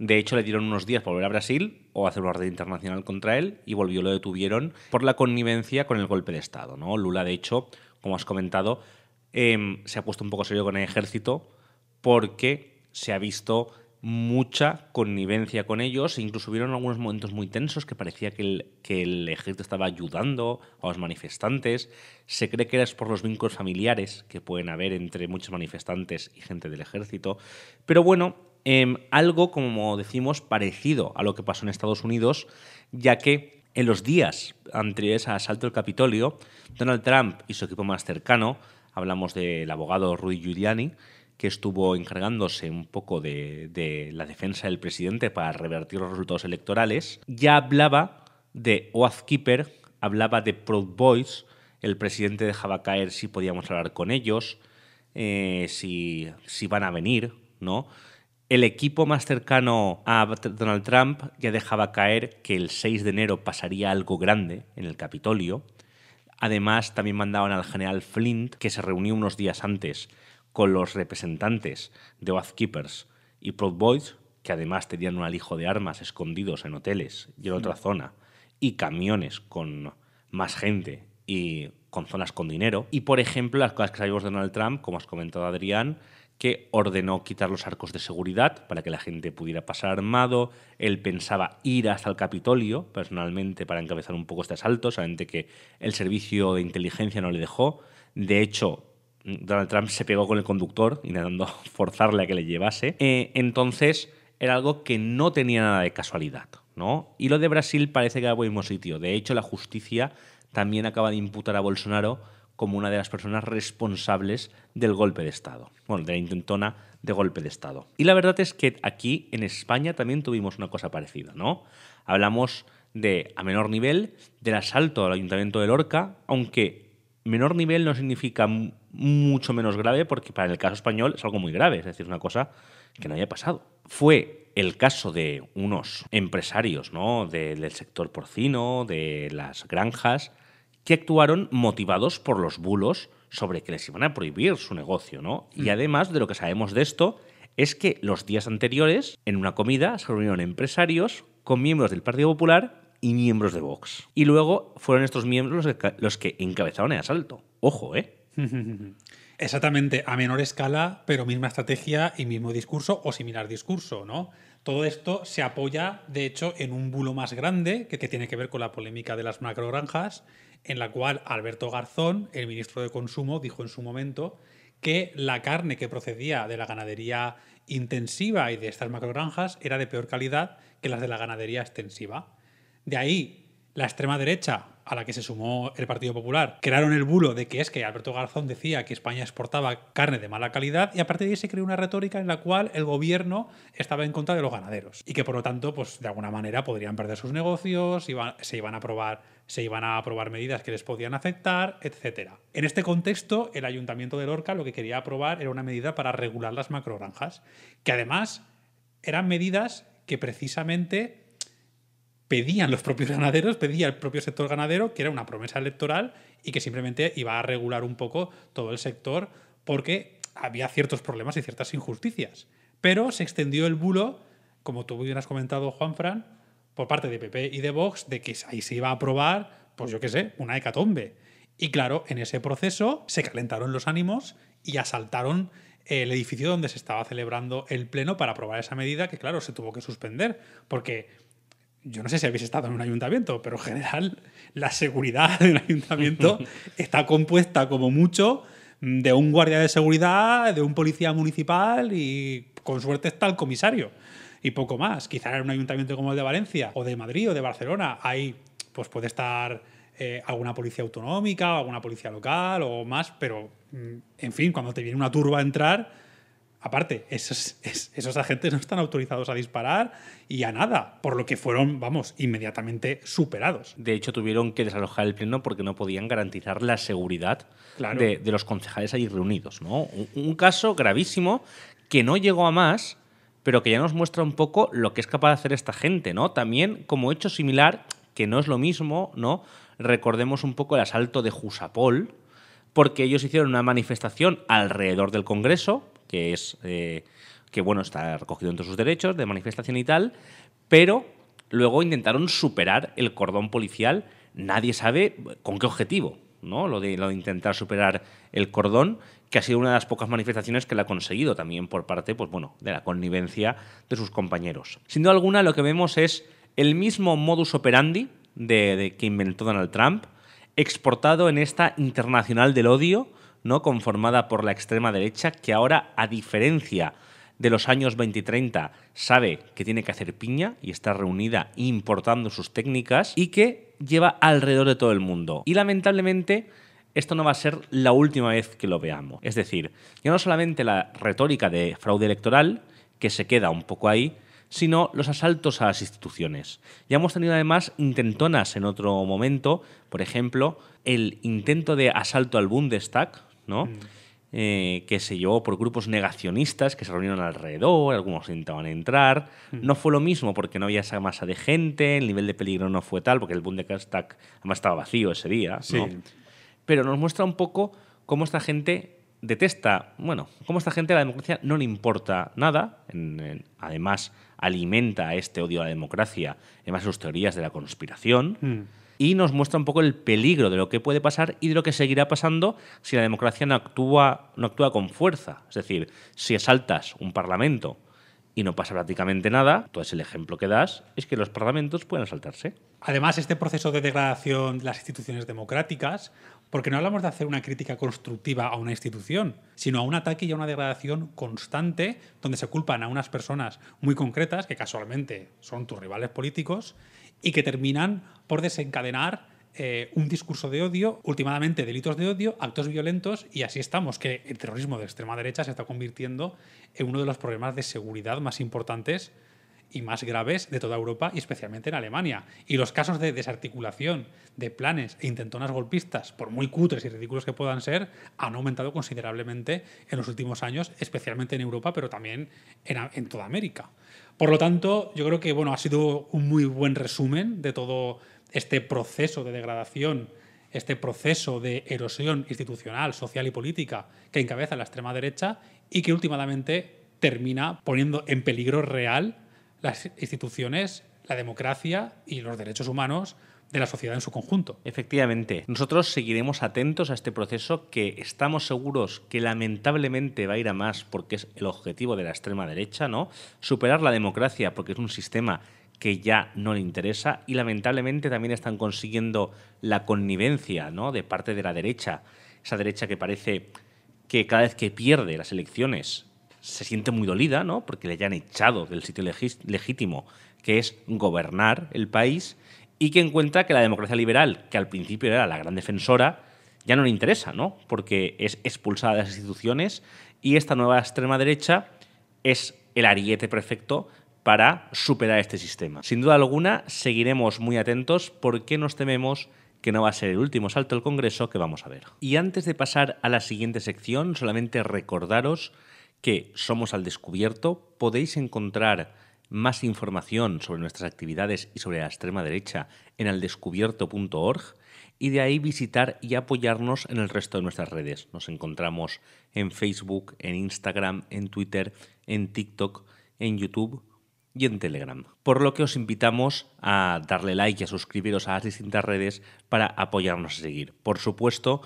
de hecho, le dieron unos días para volver a Brasil o hacer una red internacional contra él y volvió, lo detuvieron por la connivencia con el golpe de Estado. ¿no? Lula, de hecho, como has comentado, em, se ha puesto un poco serio con el ejército porque se ha visto mucha connivencia con ellos. Incluso hubieron algunos momentos muy tensos que parecía que el, que el, ejército estaba ayudando a los manifestantes. Se cree que era por los vínculos familiares que pueden haber entre muchos manifestantes y gente del ejército. Pero bueno, Em, algo, como decimos, parecido a lo que pasó en Estados Unidos, ya que en los días antes al asalto del Capitolio, Donald Trump y su equipo más cercano, hablamos del abogado Rudy Giuliani, que estuvo encargándose un poco de, la defensa del presidente para revertir los resultados electorales, ya hablaba de Oathkeeper, hablaba de Proud Boys, el presidente dejaba caer si podíamos hablar con ellos, eh, si, si van a venir, ¿no? El equipo más cercano a Donald Trump ya dejaba caer que el 6 de enero pasaría algo grande en el Capitolio. Además, también mandaban al general Flint, que se reunió unos días antes con los representantes de Oath y Proud Boys, que además tenían un alijo de armas escondidos en hoteles y en otra zona, y camiones con más gente y con zonas con dinero. Y, por ejemplo, las cosas que sabemos de Donald Trump, como has comentado Adrián, que ordenó quitar los arcos de seguridad para que la gente pudiera pasar armado. Él pensaba ir hasta el Capitolio personalmente para encabezar un poco este asalto, solamente que el servicio de inteligencia no le dejó. De hecho, Donald Trump se pegó con el conductor intentando forzarle a que le llevase. Eh, entonces era algo que no tenía nada de casualidad. ¿no? Y lo de Brasil parece que era el mismo sitio. De hecho, la justicia también acaba de imputar a Bolsonaro como una de las personas responsables del golpe de Estado, bueno, de la intentona de golpe de Estado. Y la verdad es que aquí en España también tuvimos una cosa parecida, ¿no? Hablamos de, a menor nivel, del asalto al Ayuntamiento de Lorca, aunque menor nivel no significa mucho menos grave, porque para el caso español es algo muy grave, es decir, una cosa que no haya pasado. Fue el caso de unos empresarios ¿no? del sector porcino, de las granjas, que actuaron motivados por los bulos sobre que les iban a prohibir su negocio, ¿no? Y mm. además de lo que sabemos de esto es que los días anteriores, en una comida, se reunieron empresarios con miembros del Partido Popular y miembros de Vox. Y luego fueron estos miembros los que encabezaron el asalto. Ojo, ¿eh? Exactamente, a menor escala, pero misma estrategia y mismo discurso o similar discurso, ¿no? Todo esto se apoya, de hecho, en un bulo más grande que, que tiene que ver con la polémica de las macrogranjas en la cual Alberto Garzón, el ministro de Consumo, dijo en su momento que la carne que procedía de la ganadería intensiva y de estas macrogranjas era de peor calidad que las de la ganadería extensiva. De ahí la extrema derecha, a la que se sumó el Partido Popular, crearon el bulo de que es que Alberto Garzón decía que España exportaba carne de mala calidad y a partir de ahí se creó una retórica en la cual el gobierno estaba en contra de los ganaderos y que por lo tanto, pues de alguna manera podrían perder sus negocios, se iban a aprobar se iban a aprobar medidas que les podían afectar, etc. En este contexto, el Ayuntamiento de Lorca lo que quería aprobar era una medida para regular las macrogranjas, que además eran medidas que precisamente pedían los propios ganaderos, pedía el propio sector ganadero, que era una promesa electoral y que simplemente iba a regular un poco todo el sector porque había ciertos problemas y ciertas injusticias. Pero se extendió el bulo, como tú bien has comentado, Juanfran, por parte de PP y de Vox, de que ahí se iba a aprobar, pues yo qué sé, una hecatombe. Y claro, en ese proceso se calentaron los ánimos y asaltaron el edificio donde se estaba celebrando el pleno para aprobar esa medida, que claro, se tuvo que suspender, porque yo no sé si habéis estado en un ayuntamiento, pero en general la seguridad de un ayuntamiento está compuesta como mucho de un guardia de seguridad, de un policía municipal y con suerte está el comisario y poco más. Quizá en un ayuntamiento como el de Valencia o de Madrid o de Barcelona ahí pues puede estar eh, alguna policía autonómica o alguna policía local o más, pero mm, en fin, cuando te viene una turba a entrar, Aparte, esos, agentes no están autorizados a disparar y a nada, por lo que fueron, vamos, inmediatamente superados. De hecho, tuvieron que desalojar el pleno porque no podían garantizar la seguridad de, los concejales allí reunidos. ¿no? Un, caso gravísimo que no llegó a más, pero que ya nos muestra un poco lo que es capaz de hacer esta gente. ¿no? También, como hecho similar, que no es lo mismo, ¿no? recordemos un poco el asalto de Jusapol, porque ellos hicieron una manifestación alrededor del Congreso que es eh, que bueno, está recogido entre sus derechos de manifestación y tal, pero luego intentaron superar el cordón policial, nadie sabe con qué objetivo, ¿no? Lo de, lo intentar superar el cordón, que ha sido una de las pocas manifestaciones que la ha conseguido también por parte, pues bueno, de la connivencia de sus compañeros. Sin duda alguna, lo que vemos es el mismo modus operandi de que inventó Donald Trump, exportado en esta internacional del odio, ¿no? conformada por la extrema derecha, que ahora, a diferencia de los años 20 y 30, sabe que tiene que hacer piña y está reunida importando sus técnicas y que lleva alrededor de todo el mundo. Y lamentablemente esto no va a ser la última vez que lo veamos. Es decir, ya no solamente la retórica de fraude electoral, que se queda un poco ahí, sino los asaltos a las instituciones. Ya hemos tenido además intentonas en otro momento, por ejemplo, el intento de asalto al Bundestag, que se llevó por grupos negacionistas que se reunieron alrededor, algunos intentaban entrar. Mm. No fue lo mismo porque no había esa masa de gente, el nivel de peligro no fue tal, porque el Bundestag además estaba vacío ese día. Sí. Pero nos muestra un poco cómo esta gente detesta, bueno, cómo esta gente a la democracia no le importa nada, además alimenta este odio a la democracia, además sus teorías de la conspiración. Mm y nos muestra un poco el peligro de lo que puede pasar y de lo que seguirá pasando si la democracia no actúa, no actúa con fuerza. Es decir, si asaltas un parlamento y no pasa prácticamente nada, entonces el ejemplo que das es que los parlamentos pueden asaltarse. Además, este proceso de degradación de las instituciones democráticas, porque no hablamos de hacer una crítica constructiva a una institución, sino a un ataque y a una degradación constante donde se culpan a unas personas muy concretas, que casualmente son tus rivales políticos, y que terminan por desencadenar eh, un discurso de odio, últimamente delitos de odio, actos violentos, y así estamos, que el terrorismo de extrema derecha se está convirtiendo en uno de los problemas de seguridad más importantes y más graves de toda Europa y especialmente en Alemania. Y los casos de desarticulación de planes e intentonas golpistas, por muy cutres y ridículos que puedan ser, han aumentado considerablemente en los últimos años, especialmente en Europa, pero también en, en toda América. Por lo tanto, yo creo que bueno, ha sido un muy buen resumen de todo este proceso de degradación, este proceso de erosión institucional, social y política que encabeza la extrema derecha y que últimamente termina poniendo en peligro real las instituciones, la democracia y los derechos humanos de la sociedad en su conjunto. Efectivamente, nosotros seguiremos atentos a este proceso que estamos seguros que lamentablemente va a ir a más porque es el objetivo de la extrema derecha, ¿no? Superar la democracia porque es un sistema que ya no le interesa y lamentablemente también están consiguiendo la connivencia de parte de la derecha, esa derecha que parece que cada vez que pierde las elecciones se siente muy dolida, ¿no? porque le hayan echado del sitio legítimo que es gobernar el país y que encuentra que la democracia liberal, que al principio era la gran defensora, ya no le interesa, ¿no? porque es expulsada de las instituciones y esta nueva extrema derecha es el ariete perfecto para superar este sistema. Sin duda alguna, seguiremos muy atentos porque nos tememos que no va a ser el último salto del Congreso que vamos a ver. Y antes de pasar a la siguiente sección, solamente recordaros que Somos al Descubierto podéis encontrar más información sobre nuestras actividades y sobre la extrema derecha en aldescubierto.org y de ahí visitar y apoyarnos en el resto de nuestras redes. Nos encontramos en Facebook, en Instagram, en Twitter, en TikTok, en YouTube y en Telegram, por lo que os invitamos a darle like y a suscribiros a las distintas redes para apoyarnos a seguir. Por supuesto,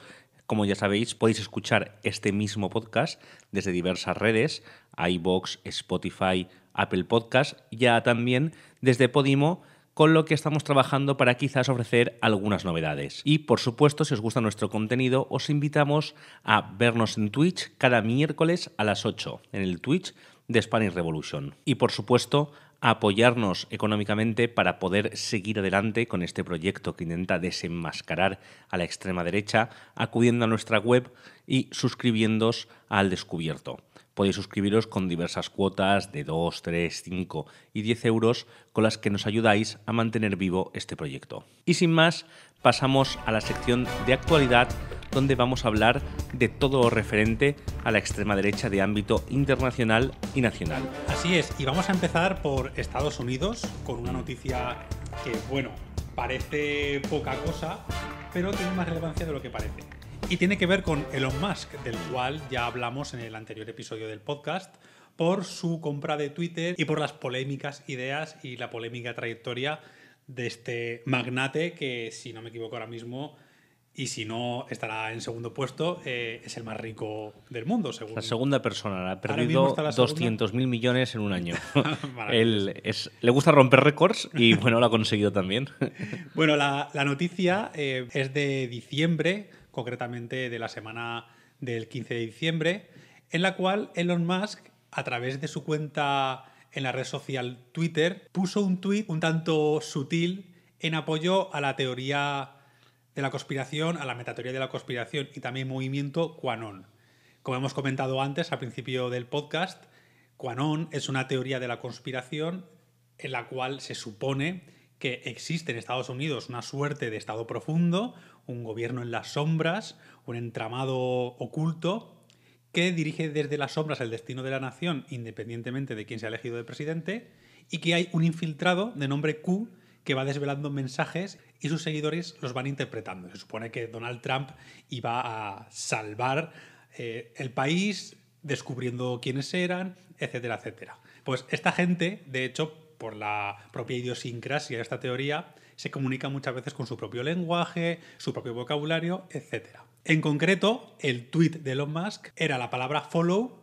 como ya sabéis, podéis escuchar este mismo podcast desde diversas redes, iBox, Spotify, Apple Podcast, ya también desde Podimo, con lo que estamos trabajando para quizás ofrecer algunas novedades. Y por supuesto, si os gusta nuestro contenido, os invitamos a vernos en Twitch cada miércoles a las 8, en el Twitch de Spanish Revolution. Y por supuesto, apoyarnos económicamente para poder seguir adelante con este proyecto que intenta desenmascarar a la extrema derecha, acudiendo a nuestra web y suscribiéndos al descubierto podéis suscribiros con diversas cuotas de 2, 3, 5 y 10 euros con las que nos ayudáis a mantener vivo este proyecto. Y sin más, pasamos a la sección de actualidad donde vamos a hablar de todo lo referente a la extrema derecha de ámbito internacional y nacional. Así es, y vamos a empezar por Estados Unidos con una noticia que, bueno, parece poca cosa, pero tiene más relevancia de lo que parece y tiene que ver con Elon Musk, del cual ya hablamos en el anterior episodio del podcast, por su compra de Twitter y por las polémicas ideas y la polémica trayectoria de este magnate que, si no me equivoco ahora mismo, y si no estará en segundo puesto, eh, es el más rico del mundo, según. La segunda persona, ha perdido 200.000 millones en un año. Él le gusta romper récords y bueno, lo ha conseguido también. bueno, la, noticia eh, es de diciembre concretamente de la semana del 15 de diciembre, en la cual Elon Musk, a través de su cuenta en la red social Twitter, puso un tuit un tanto sutil en apoyo a la teoría de la conspiración, a la metateoría de la conspiración y también movimiento QAnon. Como hemos comentado antes al principio del podcast, QAnon es una teoría de la conspiración en la cual se supone que existe en Estados Unidos una suerte de estado profundo, un gobierno en las sombras, un entramado oculto que dirige desde las sombras el destino de la nación independientemente de quién se ha elegido de presidente y que hay un infiltrado de nombre Q que va desvelando mensajes y sus seguidores los van interpretando. Se supone que Donald Trump iba a salvar eh, el país descubriendo quiénes eran, etcétera, etcétera. Pues esta gente, de hecho, por la propia idiosincrasia de esta teoría, se comunica muchas veces con su propio lenguaje, su propio vocabulario, etc. En concreto, el tweet de Elon Musk era la palabra follow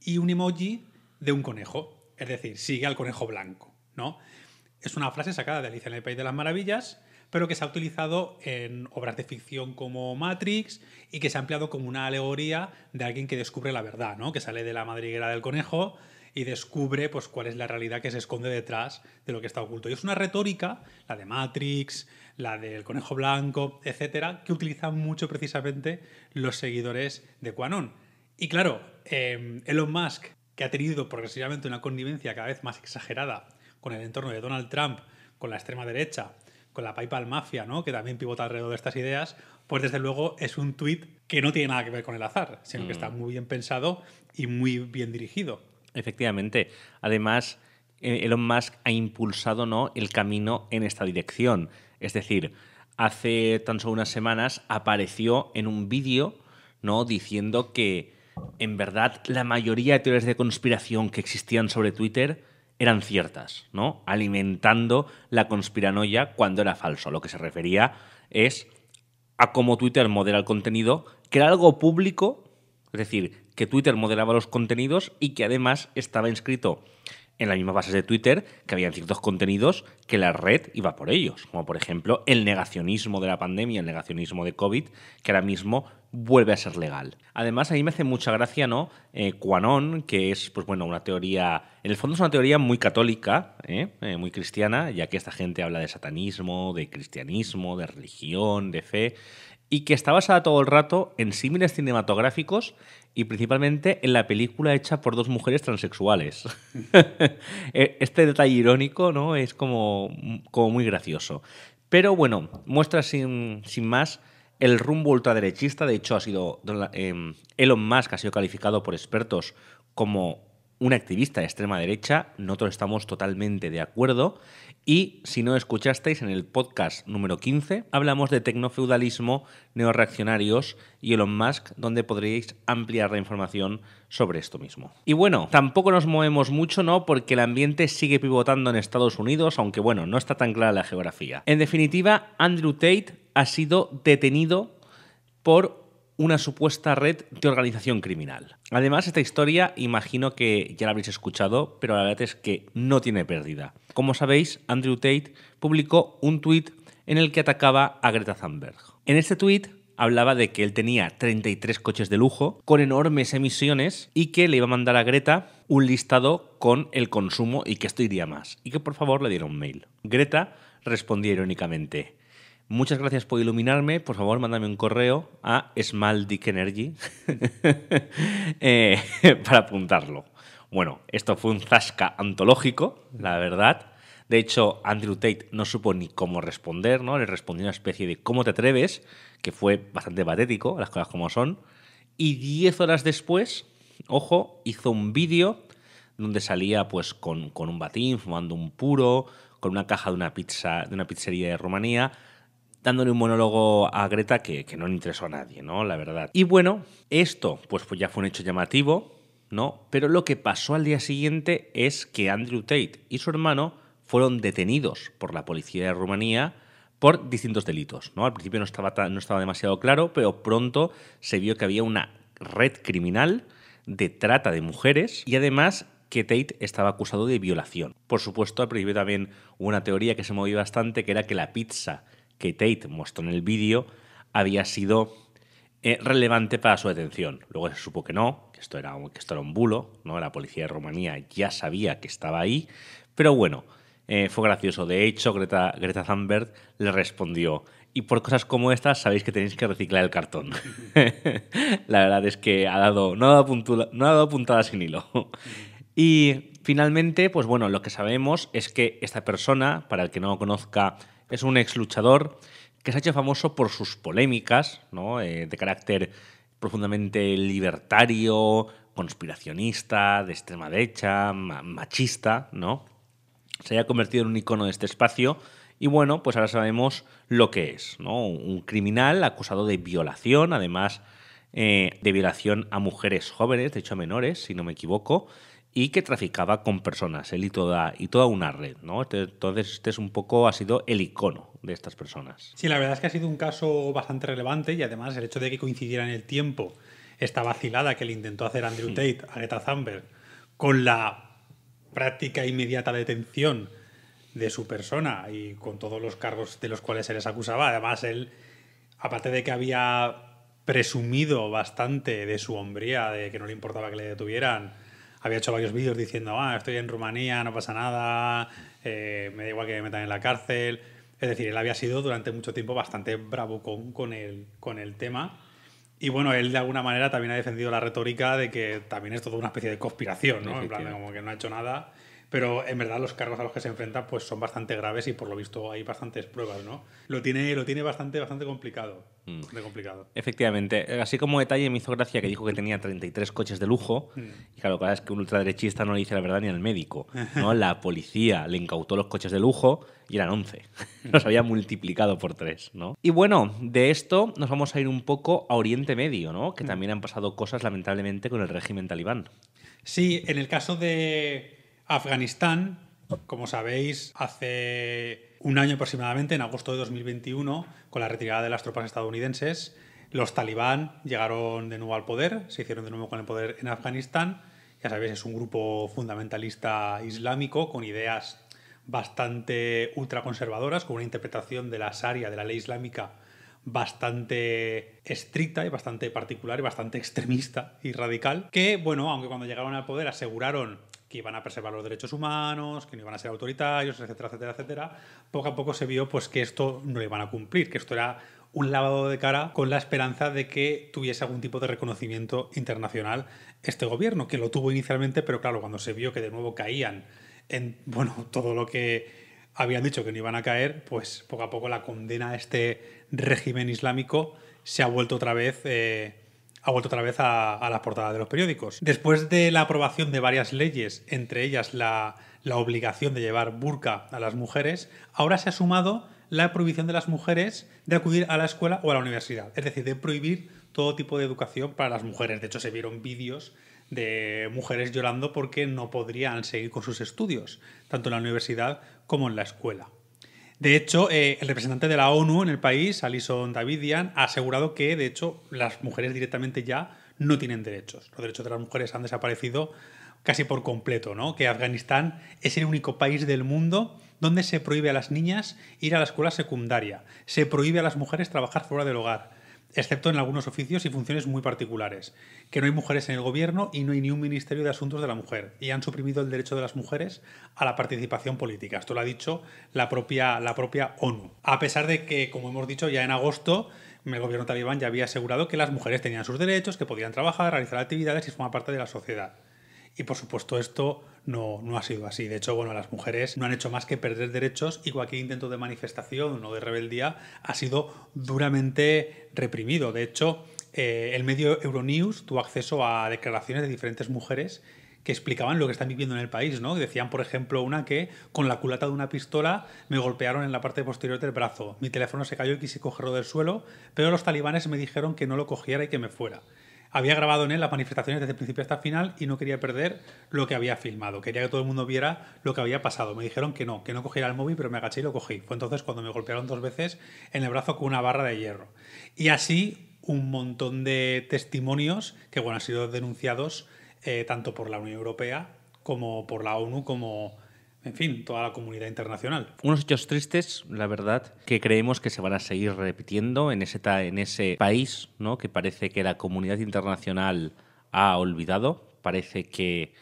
y un emoji de un conejo, es decir, sigue al conejo blanco, ¿no? Es una frase sacada de Alicia en el País de las Maravillas, pero que se ha utilizado en obras de ficción como Matrix y que se ha ampliado como una alegoría de alguien que descubre la verdad, ¿no? Que sale de la madriguera del conejo y descubre pues, cuál es la realidad que se esconde detrás de lo que está oculto. Y es una retórica, la de Matrix, la del conejo blanco, etcétera, que utilizan mucho precisamente los seguidores de Quanon. Y claro, eh, Elon Musk, que ha tenido progresivamente una connivencia cada vez más exagerada con el entorno de Donald Trump, con la extrema derecha, con la PayPal Mafia, ¿no? que también pivota alrededor de estas ideas, pues desde luego es un tuit que no tiene nada que ver con el azar, sino que mm. está muy bien pensado y muy bien dirigido. Efectivamente. Además, e, Elon Musk ha impulsado ¿no? el camino en esta dirección. Es decir, hace tan solo unas semanas apareció en un vídeo ¿no? diciendo que en verdad la mayoría de teorías de conspiración que existían sobre Twitter eran ciertas, ¿no? Alimentando la conspiranoia cuando era falso. Lo que se refería es a cómo Twitter modera el contenido, que era algo público, es decir, que Twitter modelaba los contenidos y que además estaba inscrito en las mismas bases de Twitter que habían ciertos contenidos que la red iba por ellos, como por ejemplo el negacionismo de la pandemia, el negacionismo de COVID, que ahora mismo vuelve a ser legal. Además, a mí me hace mucha gracia, ¿no? Eh, Quanon, que es, pues bueno, una teoría, en el fondo es una teoría muy católica, ¿eh? Eh, muy cristiana, ya que esta gente habla de satanismo, de cristianismo, de religión, de fe, y que está basada todo el rato en símiles cinematográficos y principalmente en la película hecha por dos mujeres transexuales. E-, este detalle irónico ¿no? es como, como muy gracioso. Pero bueno, muestra sin, más el rumbo ultraderechista. De hecho, ha sido eh, Elon Musk ha sido calificado por expertos como un activista de extrema derecha. Nosotros estamos totalmente de acuerdo. Y si no escuchasteis, en el podcast número 15 hablamos de tecnofeudalismo, neoreaccionarios y Elon Musk, donde podréis ampliar la información sobre esto mismo. Y bueno, tampoco nos movemos mucho, ¿no? Porque el ambiente sigue pivotando en Estados Unidos, aunque bueno, no está tan clara la geografía. En definitiva, Andrew Tate ha sido detenido por una supuesta red de organización criminal. Además, esta historia imagino que ya la habéis escuchado, pero la verdad es que no tiene pérdida. Como sabéis, Andrew Tate publicó un tuit en el que atacaba a Greta Thunberg. En este tuit hablaba de que él tenía 33 coches de lujo con enormes emisiones y que le iba a mandar a Greta un listado con el consumo y que esto iría más y que por favor le diera un mail. Greta respondía irónicamente, Muchas gracias por iluminarme. Por favor, mándame un correo a dick energy eh, para apuntarlo. Bueno, esto fue un zasca antológico, la verdad. De hecho, Andrew Tate no supo ni cómo responder, ¿no? Le respondió una especie de ¿cómo te atreves? que fue bastante patético, las cosas como son. Y diez horas después, ojo, hizo un vídeo donde salía pues con, un batín, fumando un puro, con una caja de una pizza, de una pizzería de Rumanía, dándole un monólogo a Greta que, no le interesó a nadie, ¿no? La verdad. Y bueno, esto pues, pues, ya fue un hecho llamativo, ¿no? Pero lo que pasó al día siguiente es que Andrew Tate y su hermano fueron detenidos por la policía de Rumanía por distintos delitos. ¿no? Al principio no estaba, no estaba demasiado claro, pero pronto se vio que había una red criminal de trata de mujeres y además que Tate estaba acusado de violación. Por supuesto, al principio también hubo una teoría que se movió bastante, que era que la pizza que Tate mostró en el vídeo había sido eh, relevante para su detención. Luego se supo que no, que esto, era, un bulo, ¿no? La policía de Rumanía ya sabía que estaba ahí, pero bueno, eh, fue gracioso. De hecho, Greta, Thunberg le respondió, y por cosas como estas sabéis que tenéis que reciclar el cartón. la verdad es que ha dado, no, ha dado puntada sin hilo. y finalmente, pues bueno, lo que sabemos es que esta persona, para el que no conozca, es un ex luchador que se ha hecho famoso por sus polémicas, ¿no? Eh, de carácter profundamente libertario, conspiracionista, de extrema derecha, machista, ¿no? Se haya convertido en un icono de este espacio y bueno, pues ahora sabemos lo que es, ¿no? Un criminal acusado de violación, además eh, de violación a mujeres jóvenes, de hecho a menores, si no me equivoco, y que traficaba con personas, él y toda, y toda una red. ¿no? Este, entonces, este es un poco, ha sido el icono de estas personas. Sí, la verdad es que ha sido un caso bastante relevante y además el hecho de que coincidiera en el tiempo esta vacilada que le intentó hacer Andrew Tate a Greta Thunberg con la práctica inmediata detención de su persona y con todos los cargos de los cuales se les acusaba. Además, él, aparte de que había presumido bastante de su hombría, de que no le importaba que le detuvieran, había hecho varios vídeos diciendo, ah, estoy en Rumanía, no pasa nada, eh, me da igual que me metan en la cárcel. Es decir, él había sido durante mucho tiempo bastante bravo con el, con el tema. Y bueno, él de alguna manera también ha defendido la retórica de que también es toda una especie de conspiración, ¿no? En plan, como que no ha hecho nada pero en verdad los cargos a los que se enfrenta pues son bastante graves y por lo visto hay bastantes pruebas, ¿no? Lo tiene, lo tiene bastante, bastante complicado, mm. complicado. Efectivamente. Así como detalle me hizo gracia que dijo que tenía 33 coches de lujo mm. y claro, claro, es que un ultraderechista no le dice la verdad ni al médico, ¿no? La policía le incautó los coches de lujo y eran 11. Mm. Los había multiplicado por 3, ¿no? Y bueno, de esto nos vamos a ir un poco a Oriente Medio, ¿no? Que también han pasado cosas lamentablemente con el régimen talibán. Sí, en el caso de Afganistán, como sabéis, hace un año aproximadamente, en agosto de 2021, con la retirada de las tropas estadounidenses, los talibán llegaron de nuevo al poder, se hicieron de nuevo con el poder en Afganistán. Ya sabéis, es un grupo fundamentalista islámico con ideas bastante ultraconservadoras, con una interpretación de la Sharia, de la ley islámica, bastante estricta y bastante particular y bastante extremista y radical, que, bueno, aunque cuando llegaron al poder aseguraron que iban a preservar los derechos humanos, que no iban a ser autoritarios, etcétera, etcétera, etcétera, poco a poco se vio pues, que esto no le iban a cumplir, que esto era un lavado de cara con la esperanza de que tuviese algún tipo de reconocimiento internacional este gobierno, que lo tuvo inicialmente, pero claro, cuando se vio que de nuevo caían en bueno, todo lo que habían dicho que no iban a caer, pues poco a poco la condena a este régimen islámico se ha vuelto otra vez eh, ha vuelto otra vez a, las portadas de los periódicos. Después de la aprobación de varias leyes, entre ellas la, la obligación de llevar burka a las mujeres, ahora se ha sumado la prohibición de las mujeres de acudir a la escuela o a la universidad. Es decir, de prohibir todo tipo de educación para las mujeres. De hecho, se vieron vídeos de mujeres llorando porque no podrían seguir con sus estudios, tanto en la universidad como en la escuela. De hecho, eh, el representante de la ONU en el país, Alison Davidian, ha asegurado que, de hecho, las mujeres directamente ya no tienen derechos. Los derechos de las mujeres han desaparecido casi por completo, ¿no? Que Afganistán es el único país del mundo donde se prohíbe a las niñas ir a la escuela secundaria, se prohíbe a las mujeres trabajar fuera del hogar, excepto en algunos oficios y funciones muy particulares, que no hay mujeres en el gobierno y no hay ni un Ministerio de Asuntos de la Mujer, y han suprimido el derecho de las mujeres a la participación política. Esto lo ha dicho la propia, la propia ONU. A pesar de que, como hemos dicho, ya en agosto el gobierno talibán ya había asegurado que las mujeres tenían sus derechos, que podían trabajar, realizar actividades y formar parte de la sociedad. Y por supuesto esto no, ha sido así. De hecho, bueno, las mujeres no han hecho más que perder derechos y cualquier intento de manifestación o de rebeldía ha sido duramente reprimido. De hecho, eh, el medio Euronews tuvo acceso a declaraciones de diferentes mujeres que explicaban lo que están viviendo en el país, ¿no? Decían, por ejemplo, una que con la culata de una pistola me golpearon en la parte posterior del brazo. Mi teléfono se cayó y quise cogerlo del suelo, pero los talibanes me dijeron que no lo cogiera y que me fuera había grabado en él las manifestaciones desde el principio hasta final y no quería perder lo que había filmado. Quería que todo el mundo viera lo que había pasado. Me dijeron que no, que no cogiera el móvil, pero me agaché y lo cogí. Fue entonces cuando me golpearon dos veces en el brazo con una barra de hierro. Y así un montón de testimonios que han sido denunciados eh, tanto por la Unión Europea como por la ONU como en fin, toda la comunidad internacional. Unos hechos tristes, la verdad, que creemos que se van a seguir repitiendo en ese, país, ¿no? que parece que la comunidad internacional ha olvidado, parece que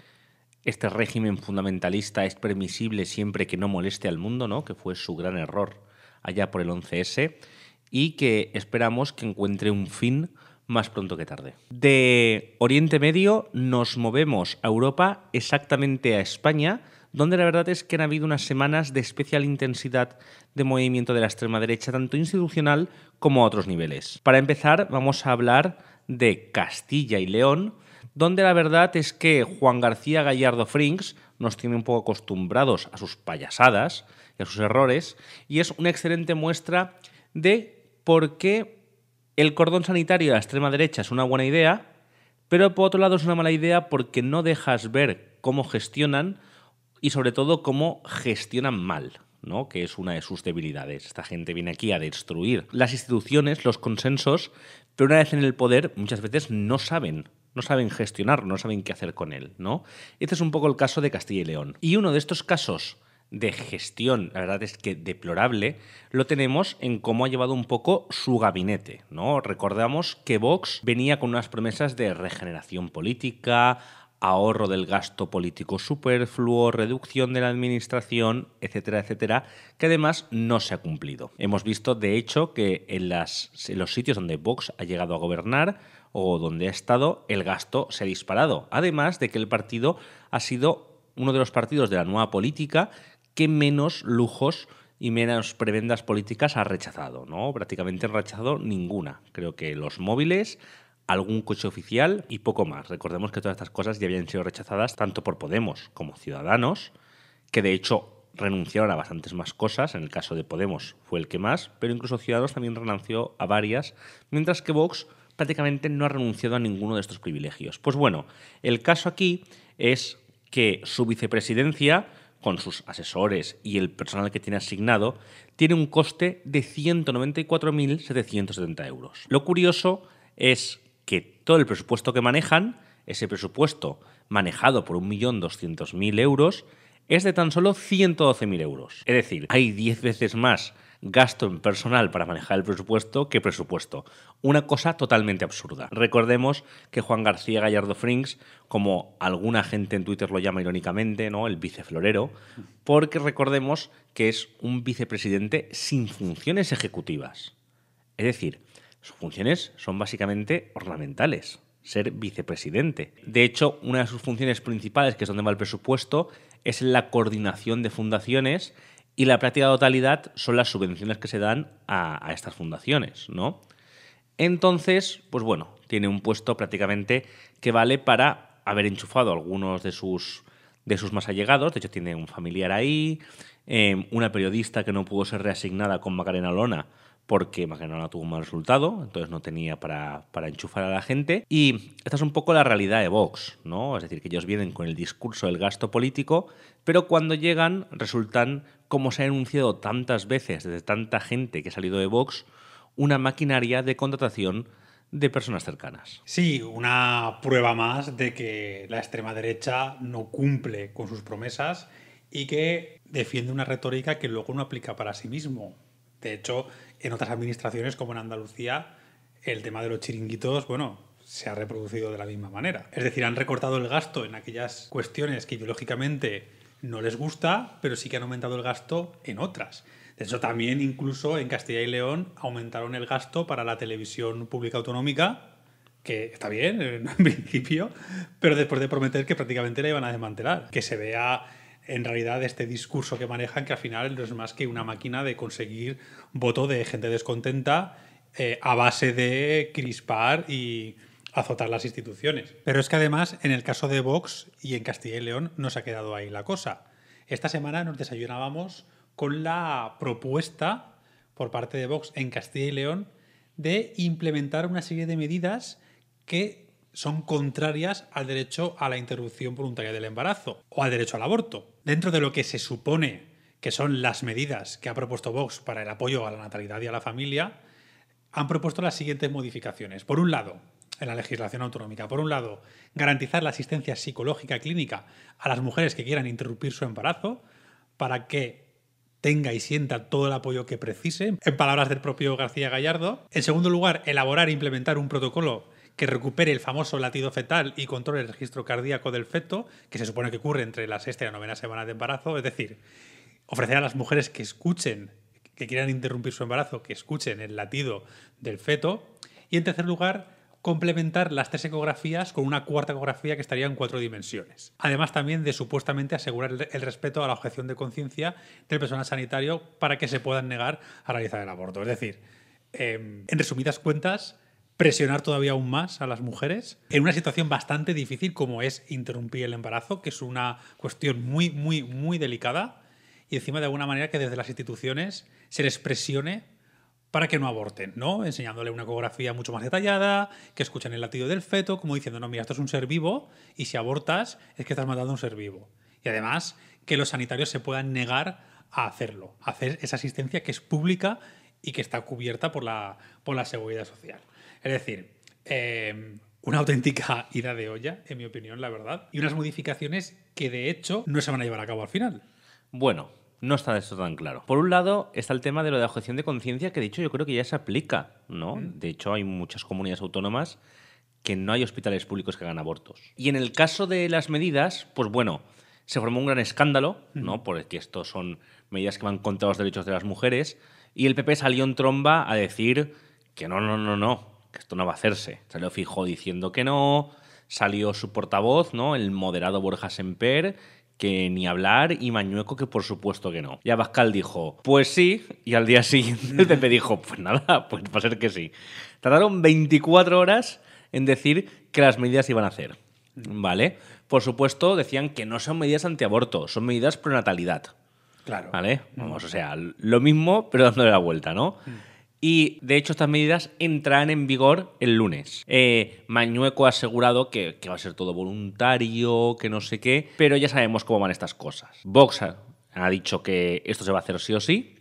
este régimen fundamentalista es permisible siempre que no moleste al mundo, ¿no? que fue su gran error allá por el 11S, y que esperamos que encuentre un fin más pronto que tarde. De Oriente Medio nos movemos a Europa, exactamente a España, donde la verdad es que han habido unas semanas de especial intensidad de movimiento de la extrema derecha, tanto institucional como a otros niveles. Para empezar, vamos a hablar de Castilla y León, donde la verdad es que Juan García Gallardo Frinks nos tiene un poco acostumbrados a sus payasadas y a sus errores, y es una excelente muestra de por qué el cordón sanitario de la extrema derecha es una buena idea, pero por otro lado es una mala idea porque no dejas ver cómo gestionan y sobre todo cómo gestionan mal. ¿no? que es una de sus debilidades. Esta gente viene aquí a destruir las instituciones, los consensos, pero una vez en el poder muchas veces no saben no saben gestionar, no saben qué hacer con él, ¿no? Este es un poco el caso de Castilla y León. Y uno de estos casos de gestión, la verdad es que deplorable, lo tenemos en cómo ha llevado un poco su gabinete, ¿no? Recordamos que Vox venía con unas promesas de regeneración política, ahorro del gasto político superfluo, reducción de la administración, etcétera, etcétera, que además no se ha cumplido. Hemos visto, de hecho, que en, los sitios donde Vox ha llegado a gobernar, o donde ha estado, el gasto se ha disparado. Además de que el partido ha sido uno de los partidos de la nueva política que menos lujos y menos prebendas políticas ha rechazado, ¿no? Prácticamente ha rechazado ninguna. Creo que los móviles algún coche oficial y poco más. Recordemos que todas estas cosas ya habían sido rechazadas tanto por Podemos como Ciudadanos, que de hecho renunciaron a bastantes más cosas, en el caso de Podemos fue el que más, pero incluso Ciudadanos también renunció a varias, mientras que Vox prácticamente no ha renunciado a ninguno de estos privilegios. Pues bueno, el caso aquí es que su vicepresidencia, con sus asesores y el personal que tiene asignado, tiene un coste de 194.770 euros. Lo curioso es todo el presupuesto que manejan, ese presupuesto manejado por 1.200.000 euros, es de tan solo 112.000 euros. Es decir, hay 10 veces más gasto en personal para manejar el presupuesto que presupuesto. Una cosa totalmente absurda. Recordemos que Juan García Gallardo Frings, como alguna gente en Twitter lo llama irónicamente, ¿no? El viceflorero, porque recordemos que es un vicepresidente sin funciones ejecutivas. Es decir, sus funciones son básicamente ornamentales, ser vicepresidente. De hecho, una de sus funciones principales, que es donde va el presupuesto, es la coordinación de fundaciones y la práctica totalidad son las subvenciones que se dan a, estas fundaciones, ¿no? Entonces, pues bueno, tiene un puesto prácticamente que vale para haber enchufado algunos de sus, de sus más allegados. De hecho, tiene un familiar ahí, eh, una periodista que no pudo ser reasignada con Macarena Lona porque imagino no tuvo un mal resultado, entonces no tenía para, para, enchufar a la gente. Y esta es un poco la realidad de Vox, ¿no? Es decir, que ellos vienen con el discurso del gasto político, pero cuando llegan resultan, como se ha enunciado tantas veces desde tanta gente que ha salido de Vox, una maquinaria de contratación de personas cercanas. Sí, una prueba más de que la extrema derecha no cumple con sus promesas y que defiende una retórica que luego no aplica para sí mismo. De hecho, en otras administraciones, como en Andalucía, el tema de los chiringuitos, bueno, se ha reproducido de la misma manera. Es decir, han recortado el gasto en aquellas cuestiones que ideológicamente no les gusta, pero sí que han aumentado el gasto en otras. De hecho, también incluso en Castilla y León aumentaron el gasto para la televisión pública autonómica, que está bien en principio, pero después de prometer que prácticamente la iban a desmantelar, que se vea en realidad este discurso que manejan, que al final no es más que una máquina de conseguir voto de gente descontenta eh, a base de crispar y azotar las instituciones. Pero es que además, en el caso de Vox y en Castilla y León, no se ha quedado ahí la cosa. Esta semana nos desayunábamos con la propuesta por parte de Vox en Castilla y León de implementar una serie de medidas que son contrarias al derecho a la interrupción voluntaria del embarazo o al derecho al aborto. Dentro de lo que se supone que son las medidas que ha propuesto Vox para el apoyo a la natalidad y a la familia, han propuesto las siguientes modificaciones. Por un lado, en la legislación autonómica, por un lado, garantizar la asistencia psicológica clínica a las mujeres que quieran interrumpir su embarazo para que tenga y sienta todo el apoyo que precise, en palabras del propio García Gallardo. En segundo lugar, elaborar e implementar un protocolo que recupere el famoso latido fetal y controle el registro cardíaco del feto, que se supone que ocurre entre la sexta y la novena semana de embarazo. Es decir, ofrecer a las mujeres que escuchen, que quieran interrumpir su embarazo, que escuchen el latido del feto. Y en tercer lugar, complementar las tres ecografías con una cuarta ecografía que estaría en cuatro dimensiones. Además también de supuestamente asegurar el, respeto a la objeción de conciencia del personal sanitario para que se puedan negar a realizar el aborto. Es decir, em, en resumidas cuentas, presionar todavía aún más a las mujeres en una situación bastante difícil como es interrumpir el embarazo, que es una cuestión muy, muy, muy delicada, y encima de alguna manera que desde las instituciones se les presione para que no aborten, ¿no? Enseñándole una ecografía mucho más detallada, que escuchen el latido del feto, como diciendo, no, mira, esto es un ser vivo, y si abortas es que estás matando a un ser vivo. Y además, que los sanitarios se puedan negar a hacerlo, a hacer esa asistencia que es pública y que está cubierta por la, por la seguridad social. Es decir, em, una auténtica ida de olla, en mi opinión, la verdad, y unas modificaciones que de hecho no se van a llevar a cabo al final. Bueno, no está eso tan claro. Por un lado, está el tema de lo de la objeción de conciencia, que de hecho yo creo que ya se aplica, ¿no? Mm. De hecho, hay muchas comunidades autónomas que no hay hospitales públicos que hagan abortos. Y en el caso de las medidas, pues bueno, se formó un gran escándalo, ¿no? Porque estos son medidas que van contra los derechos de las mujeres, y el PP salió en tromba a decir que no, no, no, no, que esto no va a hacerse. Salió Fijo diciendo que no, salió su portavoz, ¿no? El moderado Borja Semper, que ni hablar, y Mañueco que por supuesto que no. Y Abascal dijo, pues sí, y al día siguiente el dijo, pues nada, pues va a ser que sí. Tardaron 24 horas en decir que las medidas iban a hacer, mm. ¿vale? Por supuesto, decían que no son medidas antiaborto, son medidas pronatalidad. Claro. ¿Vale? Mm. Vamos, o sea, lo mismo, pero dándole la vuelta, ¿no? Mm y de hecho estas medidas entrarán en vigor el lunes. Eh, Mañueco ha asegurado que, va a ser todo voluntario, que no sé qué, pero ya sabemos cómo van estas cosas. Vox ha, dicho que esto se va a hacer sí o sí,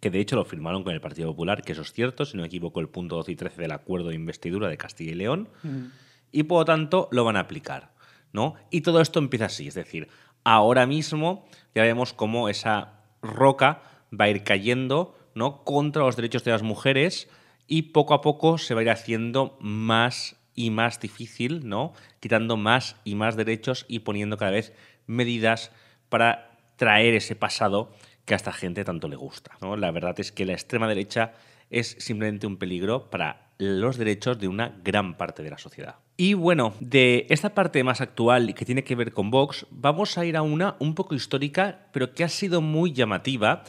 que de hecho lo firmaron con el Partido Popular, que eso es cierto, si no me equivoco, el punto 12 y 13 del acuerdo de investidura de Castilla y León, mm. y por lo tanto lo van a aplicar. ¿no? Y todo esto empieza así, es decir, ahora mismo ya vemos cómo esa roca va a ir cayendo ¿no? contra los derechos de las mujeres y poco a poco se va a ir haciendo más y más difícil, ¿no? quitando más y más derechos y poniendo cada vez medidas para traer ese pasado que a esta gente tanto le gusta. ¿no? La verdad es que la extrema derecha es simplemente un peligro para los derechos de una gran parte de la sociedad. Y bueno, de esta parte más actual y que tiene que ver con Vox, vamos a ir a una un poco histórica, pero que ha sido muy llamativa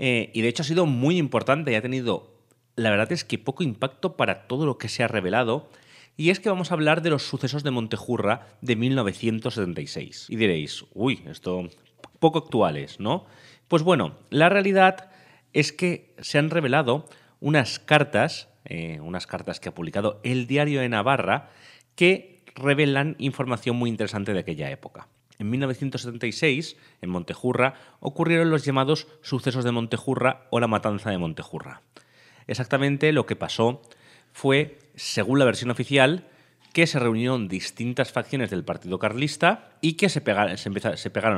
eh, y de hecho ha sido muy importante y ha tenido, la verdad es que poco impacto para todo lo que se ha revelado. Y es que vamos a hablar de los sucesos de Montejurra de 1976. Y diréis, uy, esto poco actuales, ¿no? Pues bueno, la realidad es que se han revelado unas cartas, eh, unas cartas que ha publicado el diario de Navarra, que revelan información muy interesante de aquella época en 1976, en Montejurra, ocurrieron los llamados sucesos de Montejurra o la matanza de Montejurra. Exactamente lo que pasó fue, según la versión oficial, que se reunieron distintas facciones del partido carlista y que se, pegaron,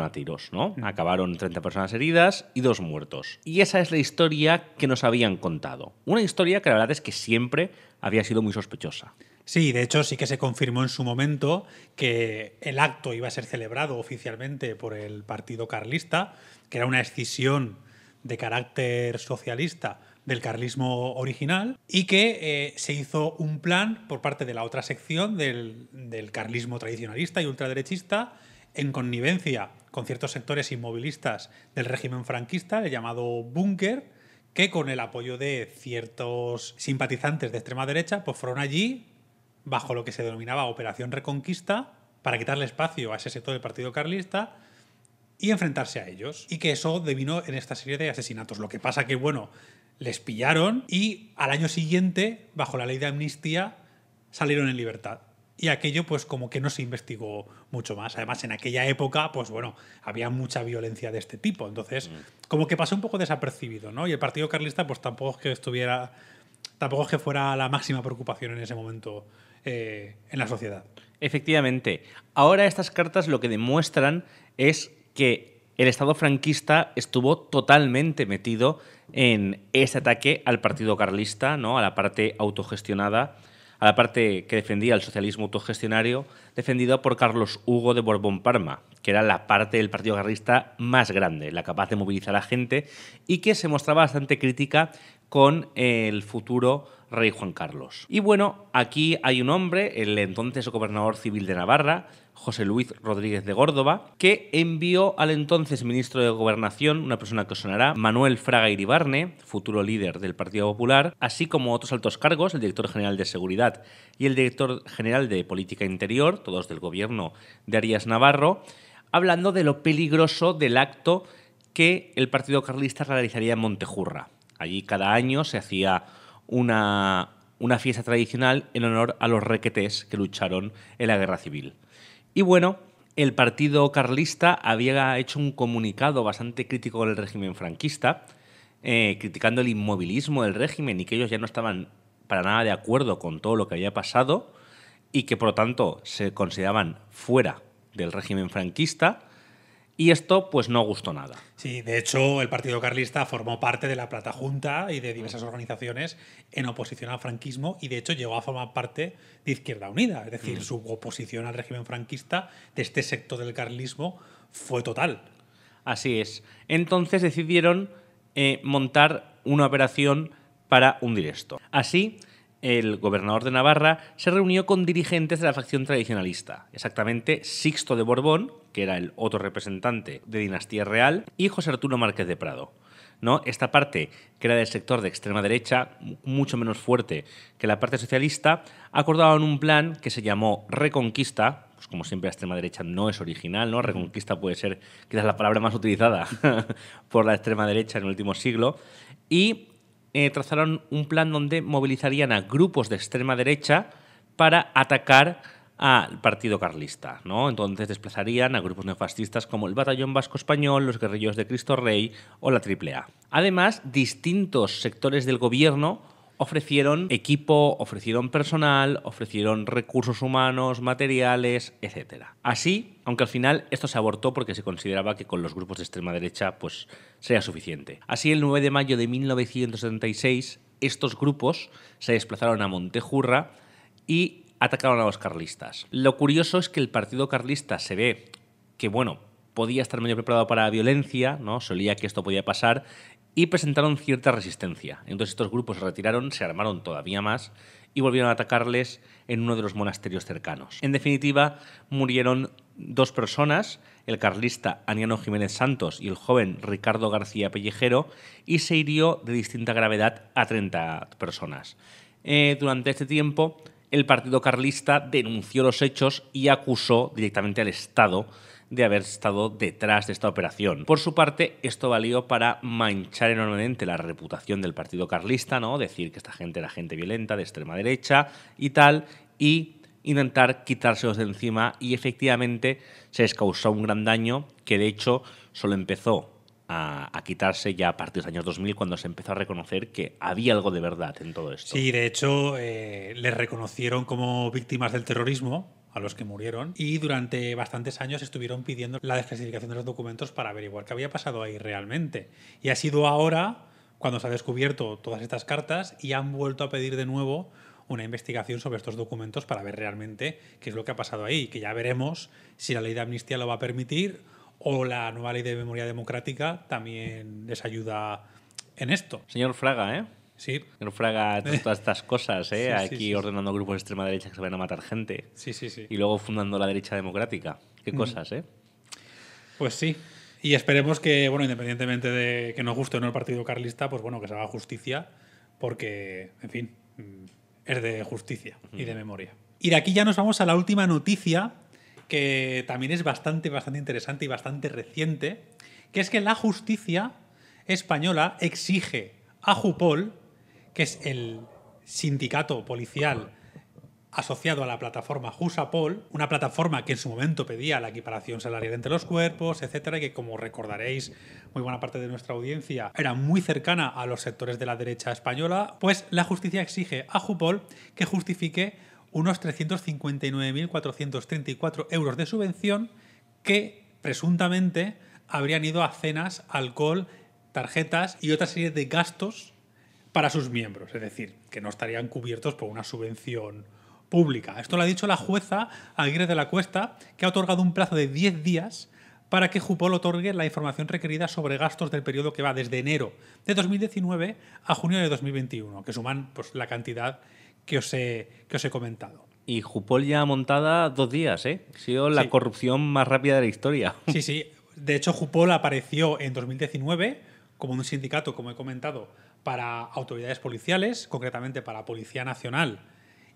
a tiros, ¿no? Mm. Acabaron 30 personas heridas y dos muertos. Y esa es la historia que nos habían contado. Una historia que la verdad es que siempre había sido muy sospechosa. Sí, de hecho sí que se confirmó en su momento que el acto iba a ser celebrado oficialmente por el Partido Carlista, que era una escisión de carácter socialista del carlismo original y que eh, se hizo un plan por parte de la otra sección del, carlismo tradicionalista y ultraderechista en connivencia con ciertos sectores inmovilistas del régimen franquista, el llamado búnker, que con el apoyo de ciertos simpatizantes de extrema derecha, pues fueron allí bajo lo que se denominaba Operación Reconquista para quitarle espacio a ese sector del Partido Carlista y enfrentarse a ellos. Y que eso devino en esta serie de asesinatos. Lo que pasa que, bueno, les pillaron y al año siguiente, bajo la ley de amnistía, salieron en libertad. Y aquello, pues, como que no se investigó mucho más. Además, en aquella época, pues bueno, había mucha violencia de este tipo. Entonces, mm. como que pasó un poco desapercibido, ¿no? Y el Partido Carlista, pues tampoco es que estuviera. Tampoco es que fuera la máxima preocupación en ese momento eh, en la sociedad. Efectivamente. Ahora estas cartas lo que demuestran es que el Estado franquista estuvo totalmente metido en ese ataque al partido carlista, ¿no? a la parte autogestionada, a la parte que defendía el socialismo autogestionario, defendido por Carlos Hugo de Borbón Parma, que era la parte del partido carlista más grande, la capaz de movilizar a la gente y que se mostraba bastante crítica con el futuro rey Juan Carlos. Y bueno, aquí hay un hombre, el entonces gobernador civil de Navarra, José Luis Rodríguez de Córdoba, que envió al entonces ministro de Gobernación, una persona que os sonará, Manuel Fraga Iribarne, futuro líder del Partido Popular, así como otros altos cargos, el director general de Seguridad y el director general de Política Interior, todos del gobierno de Arias Navarro, hablando de lo peligroso del acto que el Partido Carlista realizaría en Montejurra. Allí cada año se hacía una, fiesta tradicional en honor a los requetés que lucharon en la guerra civil. Y bueno, el partido carlista había hecho un comunicado bastante crítico con el régimen franquista, eh, criticando el inmovilismo del régimen y que ellos ya no estaban para nada de acuerdo con todo lo que había pasado y que por lo tanto se consideraban fuera del régimen franquista y esto pues no gustó nada. Sí, de hecho el Partido Carlista formó parte de la Plata Junta y de diversas organizaciones en oposición al franquismo y de hecho llegó a formar parte de Izquierda Unida, es decir, mm. su oposición al régimen franquista de este sector del carlismo fue total. Así es. Entonces decidieron eh, montar una operación para hundir directo. Así, el gobernador de Navarra se reunió con dirigentes de la facción tradicionalista, exactamente Sixto de Borbón, que era el otro representante de Dinastía Real, y José Arturo Márquez de Prado. ¿no? Esta parte, que era del sector de extrema derecha, mucho menos fuerte que la parte socialista, acordaban un plan que se llamó Reconquista. Pues como siempre, la extrema derecha no es original, ¿no? Reconquista puede ser quizás la palabra más utilizada por la extrema derecha en el último siglo. Y eh, trazaron un plan donde movilizarían a grupos de extrema derecha para atacar al partido carlista. ¿no? Entonces desplazarían a grupos neofascistas como el Batallón Vasco Español, los Guerrillos de Cristo Rey o la AAA. Además, distintos sectores del gobierno ofrecieron equipo, ofrecieron personal, ofrecieron recursos humanos, materiales, etc. Así, aunque al final esto se abortó porque se consideraba que con los grupos de extrema derecha pues sería suficiente. Así, el 9 de mayo de 1976, estos grupos se desplazaron a Montejurra y atacaron a los carlistas. Lo curioso es que el partido carlista se ve que, bueno, podía estar medio preparado para la violencia, ¿no? Solía que esto podía pasar y presentaron cierta resistencia. Entonces estos grupos se retiraron, se armaron todavía más y volvieron a atacarles en uno de los monasterios cercanos. En definitiva, murieron dos personas, el carlista Aniano Jiménez Santos y el joven Ricardo García Pellejero, y se hirió de distinta gravedad a 30 personas. Eh, durante este tiempo, el Partido Carlista denunció los hechos y acusó directamente al Estado de haber estado detrás de esta operación. Por su parte, esto valió para manchar enormemente la reputación del partido carlista, ¿no? Decir que esta gente era gente violenta, de extrema derecha y tal, y intentar quitárselos de encima y efectivamente se les causó un gran daño que de hecho solo empezó a, quitarse ya a partir de los años 2000 cuando se empezó a reconocer que había algo de verdad en todo esto. Sí, de hecho eh, les reconocieron como víctimas del terrorismo a los que murieron y durante bastantes años estuvieron pidiendo la desclasificación de los documentos para averiguar qué había pasado ahí realmente. Y ha sido ahora cuando se ha descubierto todas estas cartas y han vuelto a pedir de nuevo una investigación sobre estos documentos para ver realmente qué es lo que ha pasado ahí, que ya veremos si la ley de amnistía lo va a permitir o la nueva ley de memoria democrática también les ayuda en esto. Señor Fraga, ¿eh? Sí. El Fraga, todas estas cosas, ¿eh? Aquí ordenando grupos de extrema derecha que se van a matar gente. Sí, sí, sí. Y luego fundando la derecha democrática. Qué cosas, ¿eh? Pues sí. Y esperemos que, bueno, independientemente de que nos guste o no el partido carlista, pues bueno, que se haga justicia, porque, en fin, mm, es de justicia y de memoria. Y de aquí ya nos vamos a la última noticia, que también es bastante, bastante interesante y bastante reciente, que es que la justicia española exige a Jupol que es el sindicato policial asociado a la plataforma Jusapol, una plataforma que en su momento pedía la equiparación salarial entre los cuerpos, etcétera, y que como recordaréis, muy buena parte de nuestra audiencia era muy cercana a los sectores de la derecha española, pues la justicia exige a Jupol que justifique unos 359.434 euros de subvención que presuntamente habrían ido a cenas, alcohol, tarjetas y otra serie de gastos para sus miembros, es decir, que no estarían cubiertos por una subvención pública. Esto lo ha dicho la jueza Aguirre de la Cuesta, que ha otorgado un plazo de 10 días para que Jupol otorgue la información requerida sobre gastos del periodo que va desde enero de 2019 a junio de 2021, que suman pues, la cantidad que os, he, que os he comentado. Y Jupol ya ha montada dos días, ¿eh? Ha sido la corrupción más rápida de la historia. Sí, sí. De hecho, Jupol apareció en 2019 como un sindicato, como he comentado, para autoridades policiales, concretamente para la Policía Nacional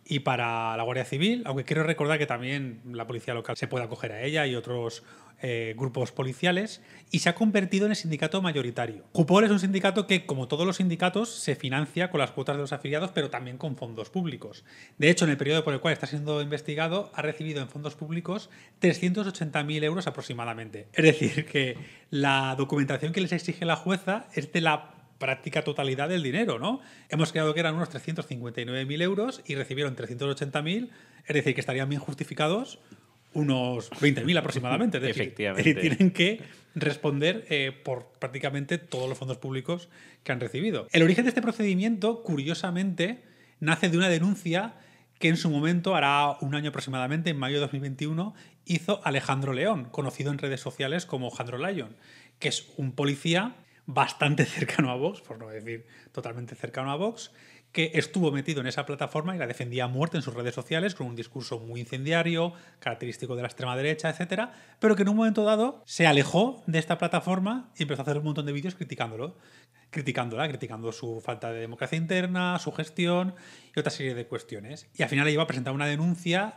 y para la Guardia Civil, aunque quiero recordar que también la policía local se puede acoger a ella y otros eh, grupos policiales, y se ha convertido en el sindicato mayoritario. Cupol es un sindicato que, como todos los sindicatos, se financia con las cuotas de los afiliados, pero también con fondos públicos. De hecho, en el periodo por el cual está siendo investigado, ha recibido en fondos públicos 380.000 euros aproximadamente. Es decir, que la documentación que les exige la jueza es de la práctica totalidad del dinero, ¿no? Hemos creado que eran unos 359.000 euros y recibieron 380.000, es decir, que estarían bien justificados unos 20.000 aproximadamente. Efectivamente. Y tienen que responder eh, por prácticamente todos los fondos públicos que han recibido. El origen de este procedimiento, curiosamente, nace de una denuncia que en su momento, hará un año aproximadamente, en mayo de 2021, hizo Alejandro León, conocido en redes sociales como Alejandro Lyon, que es un policía bastante cercano a Vox, por no decir totalmente cercano a Vox, que estuvo metido en esa plataforma y la defendía a muerte en sus redes sociales con un discurso muy incendiario, característico de la extrema derecha, etc. Pero que en un momento dado se alejó de esta plataforma y empezó a hacer un montón de vídeos criticándolo, criticándola, criticando su falta de democracia interna, su gestión y otra serie de cuestiones. Y al final iba a presentar una denuncia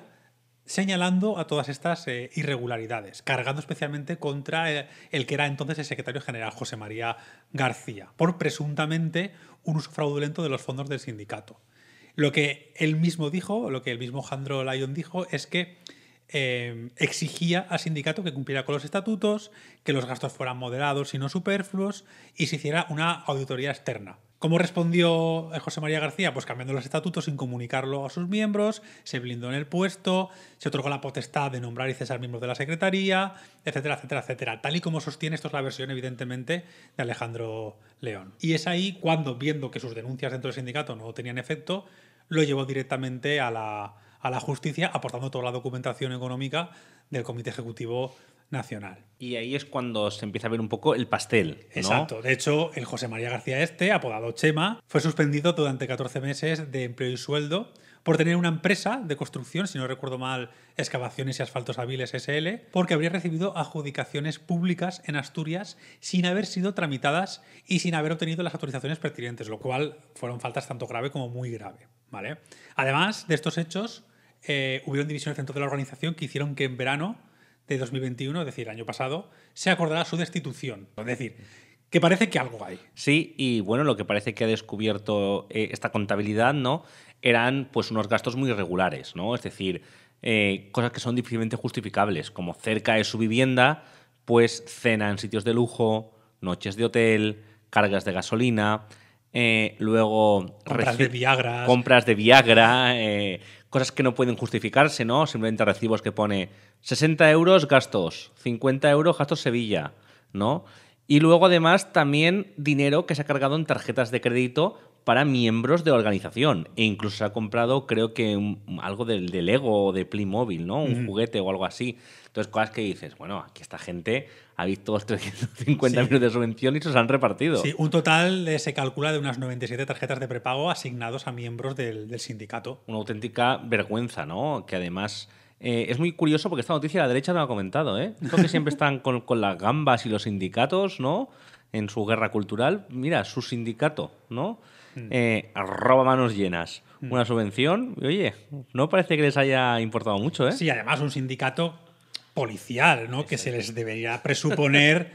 señalando a todas estas eh, irregularidades, cargando especialmente contra eh, el, que era entonces el secretario general José María García, por presuntamente un uso fraudulento de los fondos del sindicato. Lo que él mismo dijo, lo que el mismo Jandro Lyon dijo, es que eh, exigía al sindicato que cumpliera con los estatutos, que los gastos fueran moderados y no superfluos, y se hiciera una auditoría externa. ¿Cómo respondió eh, José María García? Pues cambiando los estatutos sin comunicarlo a sus miembros, se blindó en el puesto, se otorgó la potestad de nombrar y cesar miembros de la Secretaría, etcétera, etcétera, etcétera. Tal y como sostiene, esto es la versión, evidentemente, de Alejandro León. Y es ahí cuando, viendo que sus denuncias dentro del sindicato no tenían efecto, lo llevó directamente a la, a la justicia, aportando toda la documentación económica del Comité Ejecutivo nacional. Y ahí es cuando se empieza a ver un poco el pastel. Exacto. De hecho, el José María García Este, apodado Chema, fue suspendido durante 14 meses de empleo y sueldo por tener una empresa de construcción, si no recuerdo mal, Excavaciones y Asfaltos Hábiles SL, porque habría recibido adjudicaciones públicas en Asturias sin haber sido tramitadas y sin haber obtenido las autorizaciones pertinentes, lo cual fueron faltas tanto grave como muy grave. ¿vale? Además de estos hechos, eh, hubieron divisiones dentro de la organización que hicieron que en verano de 2021, es decir, año pasado, se acordará su destitución. Es decir, que parece que algo hay. Sí, y bueno, lo que parece que ha descubierto eh, esta contabilidad, ¿no? Eran pues unos gastos muy irregulares, ¿no? Es decir, eh, cosas que son difícilmente justificables, como cerca de su vivienda, pues cena en sitios de lujo, noches de hotel, cargas de gasolina, eh, luego compras de Viagra, compras de Viagra, cosas que no pueden justificarse, ¿no? Simplemente recibos que pone 60 euros gastos, 50 euros gastos Sevilla, ¿no? Y luego además también dinero que se ha cargado en tarjetas de crédito para miembros de la organización. E incluso se ha comprado, creo que algo del de Lego o de Playmobil, ¿no? Un juguete o algo así. Entonces, cosas que dices, bueno, aquí esta gente visto visto 350 sí. millones de subvención y se los han repartido. Sí, un total eh, se calcula de unas 97 tarjetas de prepago asignados a miembros del, sindicato. Una auténtica vergüenza, ¿no? Que además... Eh, es muy curioso porque esta noticia la derecha no ha comentado, ¿eh? Creo que siempre están con, las gambas y los sindicatos, ¿no? En su guerra cultural. Mira, su sindicato, ¿no? Mm. Eh, arroba manos llenas. Mm. Una subvención, oye, no parece que les haya importado mucho, ¿eh? Sí, además un sindicato policial, ¿no? Que se les debería presuponer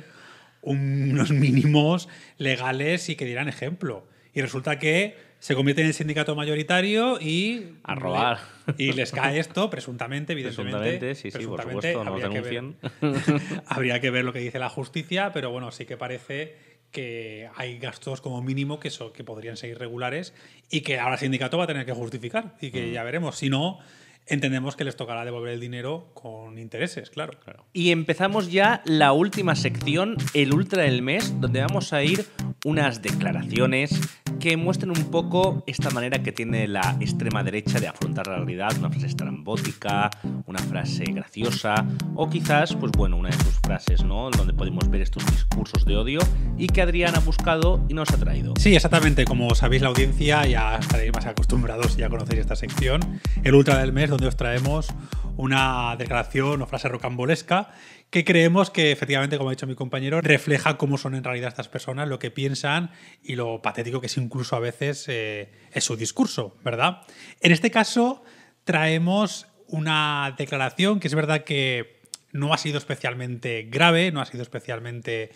unos mínimos legales y que dieran ejemplo. Y resulta que se convierte en el sindicato mayoritario y... A robar. y les cae esto, presuntamente, evidentemente. sí, sí, por supuesto, habría que, ver, habría que ver lo que dice la justicia, pero bueno, sí que parece que hay gastos como mínimo que, eso que podrían ser irregulares y que ahora el sindicato va a tener que justificar y que mm. ya veremos. Si no, entendemos que les tocará devolver el dinero con intereses, claro. claro. Y empezamos ya la última sección, el Ultra del Mes, donde vamos a ir unas declaraciones que muestren un poco esta manera que tiene la extrema derecha de afrontar la realidad, una frase estrambótica, una frase graciosa, o quizás, pues bueno, una de sus frases, ¿no? Donde podemos ver estos discursos de odio y que Adrián ha buscado y nos ha traído. Sí, exactamente, como sabéis la audiencia, ya estaréis más acostumbrados, ya conocéis esta sección. El Ultra del Mes donde os traemos una declaración o frase rocambolesca que creemos que efectivamente, como ha dicho mi compañero, refleja cómo son en realidad estas personas, lo que piensan y lo patético que es incluso a veces eh, su discurso, ¿verdad? En este caso traemos una declaración que es verdad que no ha sido especialmente grave, no ha sido especialmente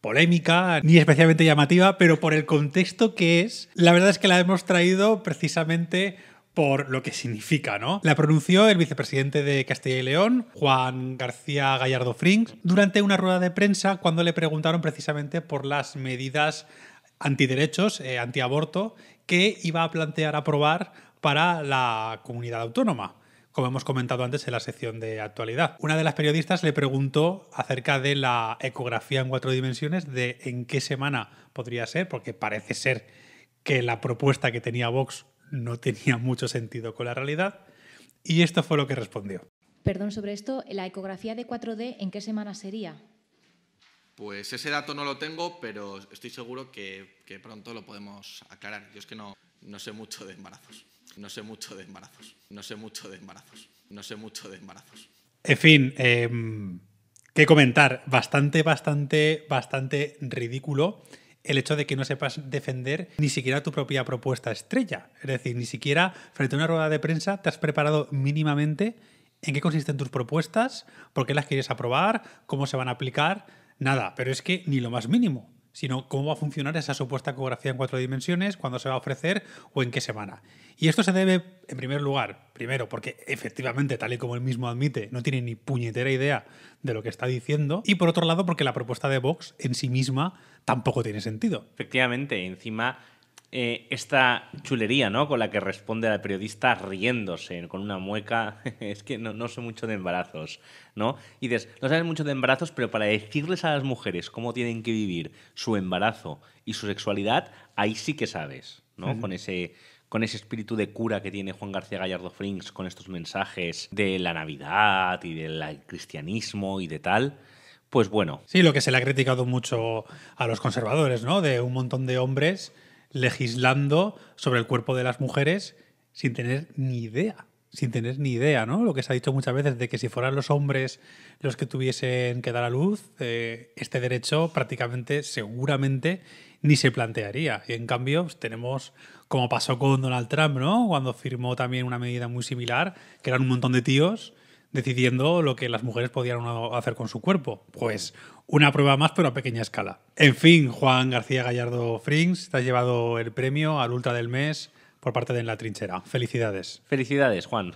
polémica ni especialmente llamativa, pero por el contexto que es, la verdad es que la hemos traído precisamente por lo que significa, ¿no? La pronunció el vicepresidente de Castilla y León, Juan García Gallardo Frings, durante una rueda de prensa cuando le preguntaron precisamente por las medidas antiderechos, eh, antiaborto, que iba a plantear aprobar para la comunidad autónoma como hemos comentado antes en la sección de actualidad. Una de las periodistas le preguntó acerca de la ecografía en cuatro dimensiones, de en qué semana podría ser, porque parece ser que la propuesta que tenía Vox no tenía mucho sentido con la realidad y esto fue lo que respondió. Perdón, sobre esto, ¿la ecografía de 4D en qué semana sería? Pues ese dato no lo tengo, pero estoy seguro que, pronto lo podemos aclarar. Yo es que no, no sé mucho de embarazos. No sé mucho de embarazos. No sé mucho de embarazos. No sé mucho de embarazos. En fin, em, qué comentar. Bastante, bastante, bastante ridículo el hecho de que no sepas defender ni siquiera tu propia propuesta estrella. Es decir, ni siquiera frente a una rueda de prensa te has preparado mínimamente en qué consisten tus propuestas, por qué las quieres aprobar, cómo se van a aplicar, nada, pero es que ni lo más mínimo, sino cómo va a funcionar esa supuesta ecografía en cuatro dimensiones, cuándo se va a ofrecer o en qué semana. Y esto se debe, en primer lugar, primero, porque efectivamente, tal y como él mismo admite, no tiene ni puñetera idea de lo que está diciendo, y por otro lado, porque la propuesta de Vox en sí misma tampoco tiene sentido. Efectivamente, encima eh, esta chulería, ¿no? Con la que responde la periodista riéndose, con una mueca. es que no, no sé mucho de embarazos, ¿no? Y dices, no sabes mucho de embarazos, pero para decirles a las mujeres cómo tienen que vivir su embarazo y su sexualidad, ahí sí que sabes, ¿no? Con ese con ese espíritu de cura que tiene Juan García Gallardo Frings con estos mensajes de la Navidad y del cristianismo y de tal pues bueno. Sí, lo que se le ha criticado mucho a los conservadores, ¿no? De un montón de hombres legislando sobre el cuerpo de las mujeres sin tener ni idea sin tener ni idea, ¿no? Lo que se ha dicho muchas veces de que si fueran los hombres los que tuviesen que dar a luz, eh, este derecho prácticamente, seguramente, ni se plantearía. Y en cambio, pues, tenemos, como pasó con Donald Trump, ¿no? Cuando firmó también una medida muy similar, que eran un montón de tíos decidiendo lo que las mujeres podían hacer con su cuerpo. Pues una prueba más, pero a pequeña escala. En fin, Juan García Gallardo Frings, te llevado el premio al Ultra del Mes por parte de la Trinchera. Felicidades. Felicidades, Juan.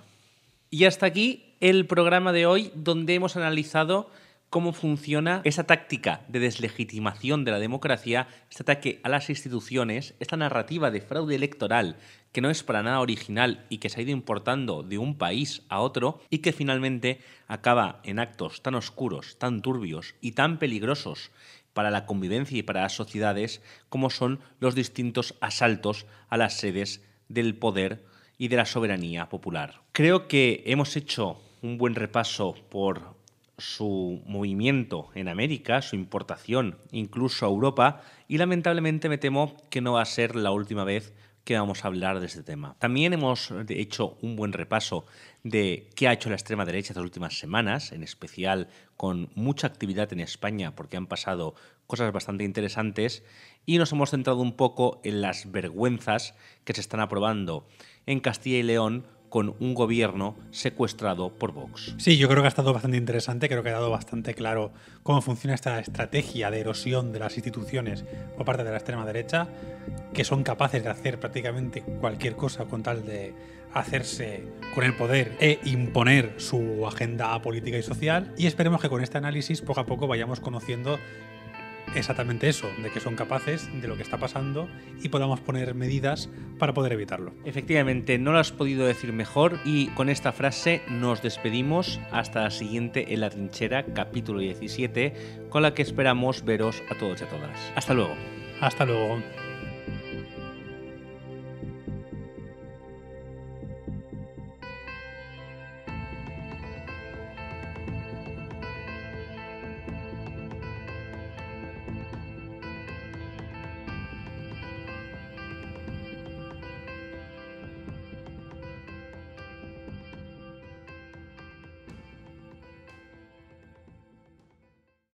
Y hasta aquí el programa de hoy, donde hemos analizado cómo funciona esa táctica de deslegitimación de la democracia, este ataque a las instituciones, esta narrativa de fraude electoral que no es para nada original y que se ha ido importando de un país a otro y que finalmente acaba en actos tan oscuros, tan turbios y tan peligrosos para la convivencia y para las sociedades como son los distintos asaltos a las sedes del poder y de la soberanía popular. Creo que hemos hecho un buen repaso por su movimiento en América, su importación incluso a Europa, y lamentablemente me temo que no va a ser la última vez que vamos a hablar de este tema. También hemos hecho un buen repaso de qué ha hecho la extrema derecha estas últimas semanas, en especial con mucha actividad en España, porque han pasado cosas bastante interesantes, y nos hemos centrado un poco en las vergüenzas que se están aprobando en Castilla y León con un gobierno secuestrado por Vox. Sí, yo creo que ha estado bastante interesante, creo que ha dado bastante claro cómo funciona esta estrategia de erosión de las instituciones por parte de la extrema derecha, que son capaces de hacer prácticamente cualquier cosa con tal de hacerse con el poder e imponer su agenda política y social. Y esperemos que con este análisis poco a poco vayamos conociendo exactamente eso, de que son capaces de lo que está pasando y podamos poner medidas para poder evitarlo. Efectivamente, no lo has podido decir mejor y con esta frase nos despedimos hasta la siguiente En la trinchera, capítulo 17, con la que esperamos veros a todos y a todas. Hasta luego. Hasta luego.